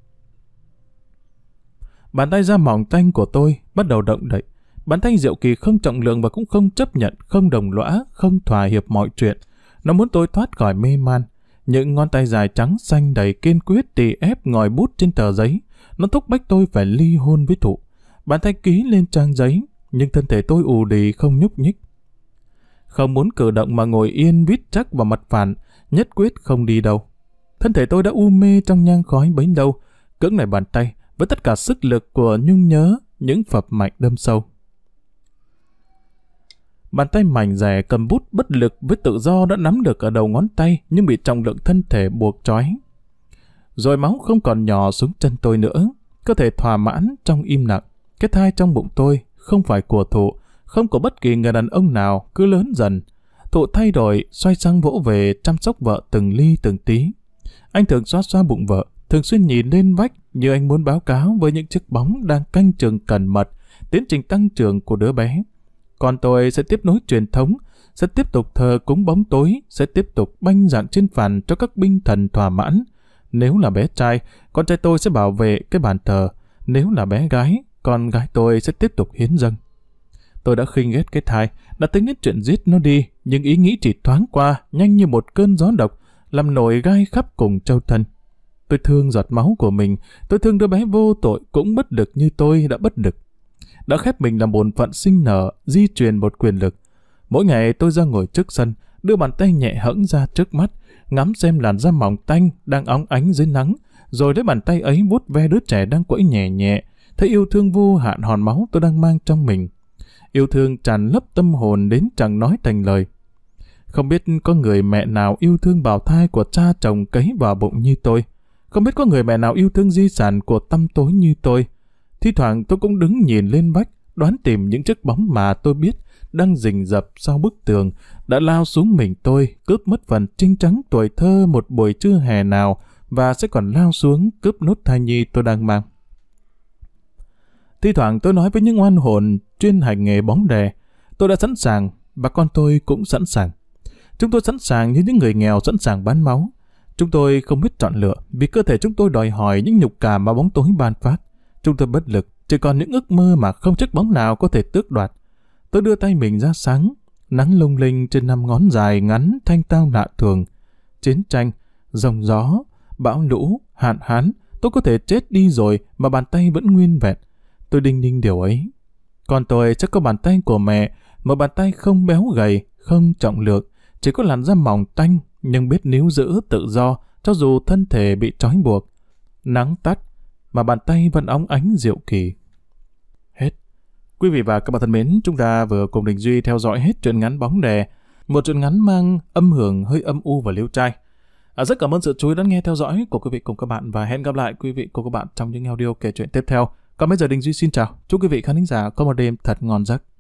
Bàn tay da mỏng tanh của tôi bắt đầu động đậy. Bàn tay diệu kỳ không trọng lượng và cũng không chấp nhận, không đồng lõa, không thỏa hiệp mọi chuyện. Nó muốn tôi thoát khỏi mê man. Những ngón tay dài trắng xanh đầy kiên quyết tì ép ngòi bút trên tờ giấy. Nó thúc bách tôi phải ly hôn với thụ. Bàn tay ký lên trang giấy, nhưng thân thể tôi ù đì không nhúc nhích không muốn cử động mà ngồi yên vít chắc vào mặt phản, nhất quyết không đi đâu. Thân thể tôi đã u mê trong nhang khói bấy lâu, cưỡng lại bàn tay với tất cả sức lực của nhung nhớ những phập mạnh đâm sâu. Bàn tay mảnh rẻ cầm bút bất lực với tự do đã nắm được ở đầu ngón tay nhưng bị trọng lượng thân thể buộc trói. Rồi máu không còn nhỏ xuống chân tôi nữa, cơ thể thỏa mãn trong im lặng, cái thai trong bụng tôi không phải của thụ không có bất kỳ người đàn ông nào cứ lớn dần. Thụ thay đổi, xoay sang vỗ về chăm sóc vợ từng ly từng tí. Anh thường xoa xoa bụng vợ, thường xuyên nhìn lên vách như anh muốn báo cáo với những chiếc bóng đang canh trường cẩn mật, tiến trình tăng trưởng của đứa bé. Còn tôi sẽ tiếp nối truyền thống, sẽ tiếp tục thờ cúng bóng tối, sẽ tiếp tục banh dạng trên phản cho các binh thần thỏa mãn. Nếu là bé trai, con trai tôi sẽ bảo vệ cái bàn thờ. Nếu là bé gái, con gái tôi sẽ tiếp tục hiến dâng. Tôi đã khinh ghét cái thai, đã tính đến chuyện giết nó đi, nhưng ý nghĩ chỉ thoáng qua, nhanh như một cơn gió độc, làm nổi gai khắp cùng châu thân. Tôi thương giọt máu của mình, tôi thương đứa bé vô tội cũng bất lực như tôi đã bất lực. Đã khép mình làm bổn phận sinh nở, di truyền một quyền lực. Mỗi ngày tôi ra ngồi trước sân, đưa bàn tay nhẹ hẫng ra trước mắt, ngắm xem làn da mỏng tanh đang óng ánh dưới nắng, rồi lấy bàn tay ấy vuốt ve đứa trẻ đang quẫy nhẹ nhẹ, thấy yêu thương vô hạn hòn máu tôi đang mang trong mình yêu thương tràn lấp tâm hồn đến chẳng nói thành lời. Không biết có người mẹ nào yêu thương bào thai của cha chồng cấy vào bụng như tôi. Không biết có người mẹ nào yêu thương di sản của tâm tối như tôi. Thì thoảng tôi cũng đứng nhìn lên vách, đoán tìm những chiếc bóng mà tôi biết đang rình rập sau bức tường, đã lao xuống mình tôi, cướp mất phần trinh trắng tuổi thơ một buổi trưa hè nào và sẽ còn lao xuống cướp nốt thai nhi tôi đang mang. Thì thoảng tôi nói với những oan hồn chuyên hành nghề bóng đè. Tôi đã sẵn sàng, và con tôi cũng sẵn sàng. Chúng tôi sẵn sàng như những người nghèo sẵn sàng bán máu. Chúng tôi không biết chọn lựa vì cơ thể chúng tôi đòi hỏi những nhục cảm mà bóng tối ban phát. Chúng tôi bất lực, chỉ còn những ước mơ mà không chiếc bóng nào có thể tước đoạt. Tôi đưa tay mình ra sáng, nắng lung linh trên năm ngón dài ngắn thanh tao lạ thường. Chiến tranh, dòng gió, bão lũ, hạn hán, tôi có thể chết đi rồi mà bàn tay vẫn nguyên vẹn. Tôi đinh ninh điều ấy. Còn tôi chắc có bàn tay của mẹ, một bàn tay không béo gầy, không trọng lượng, chỉ có làn da mỏng tanh nhưng biết níu giữ tự do cho dù thân thể bị trói buộc. Nắng tắt, mà bàn tay vẫn óng ánh diệu kỳ. Hết. Quý vị và các bạn thân mến, chúng ta vừa cùng Đình Duy theo dõi hết truyện ngắn bóng đè, một truyện ngắn mang âm hưởng hơi âm u và liêu trai. À, rất cảm ơn sự chú ý lắng nghe theo dõi của quý vị cùng các bạn và hẹn gặp lại quý vị cùng các bạn trong những audio kể chuyện tiếp theo. Còn bây giờ Đình Duy xin chào, chúc quý vị khán giả có một đêm thật ngon giấc.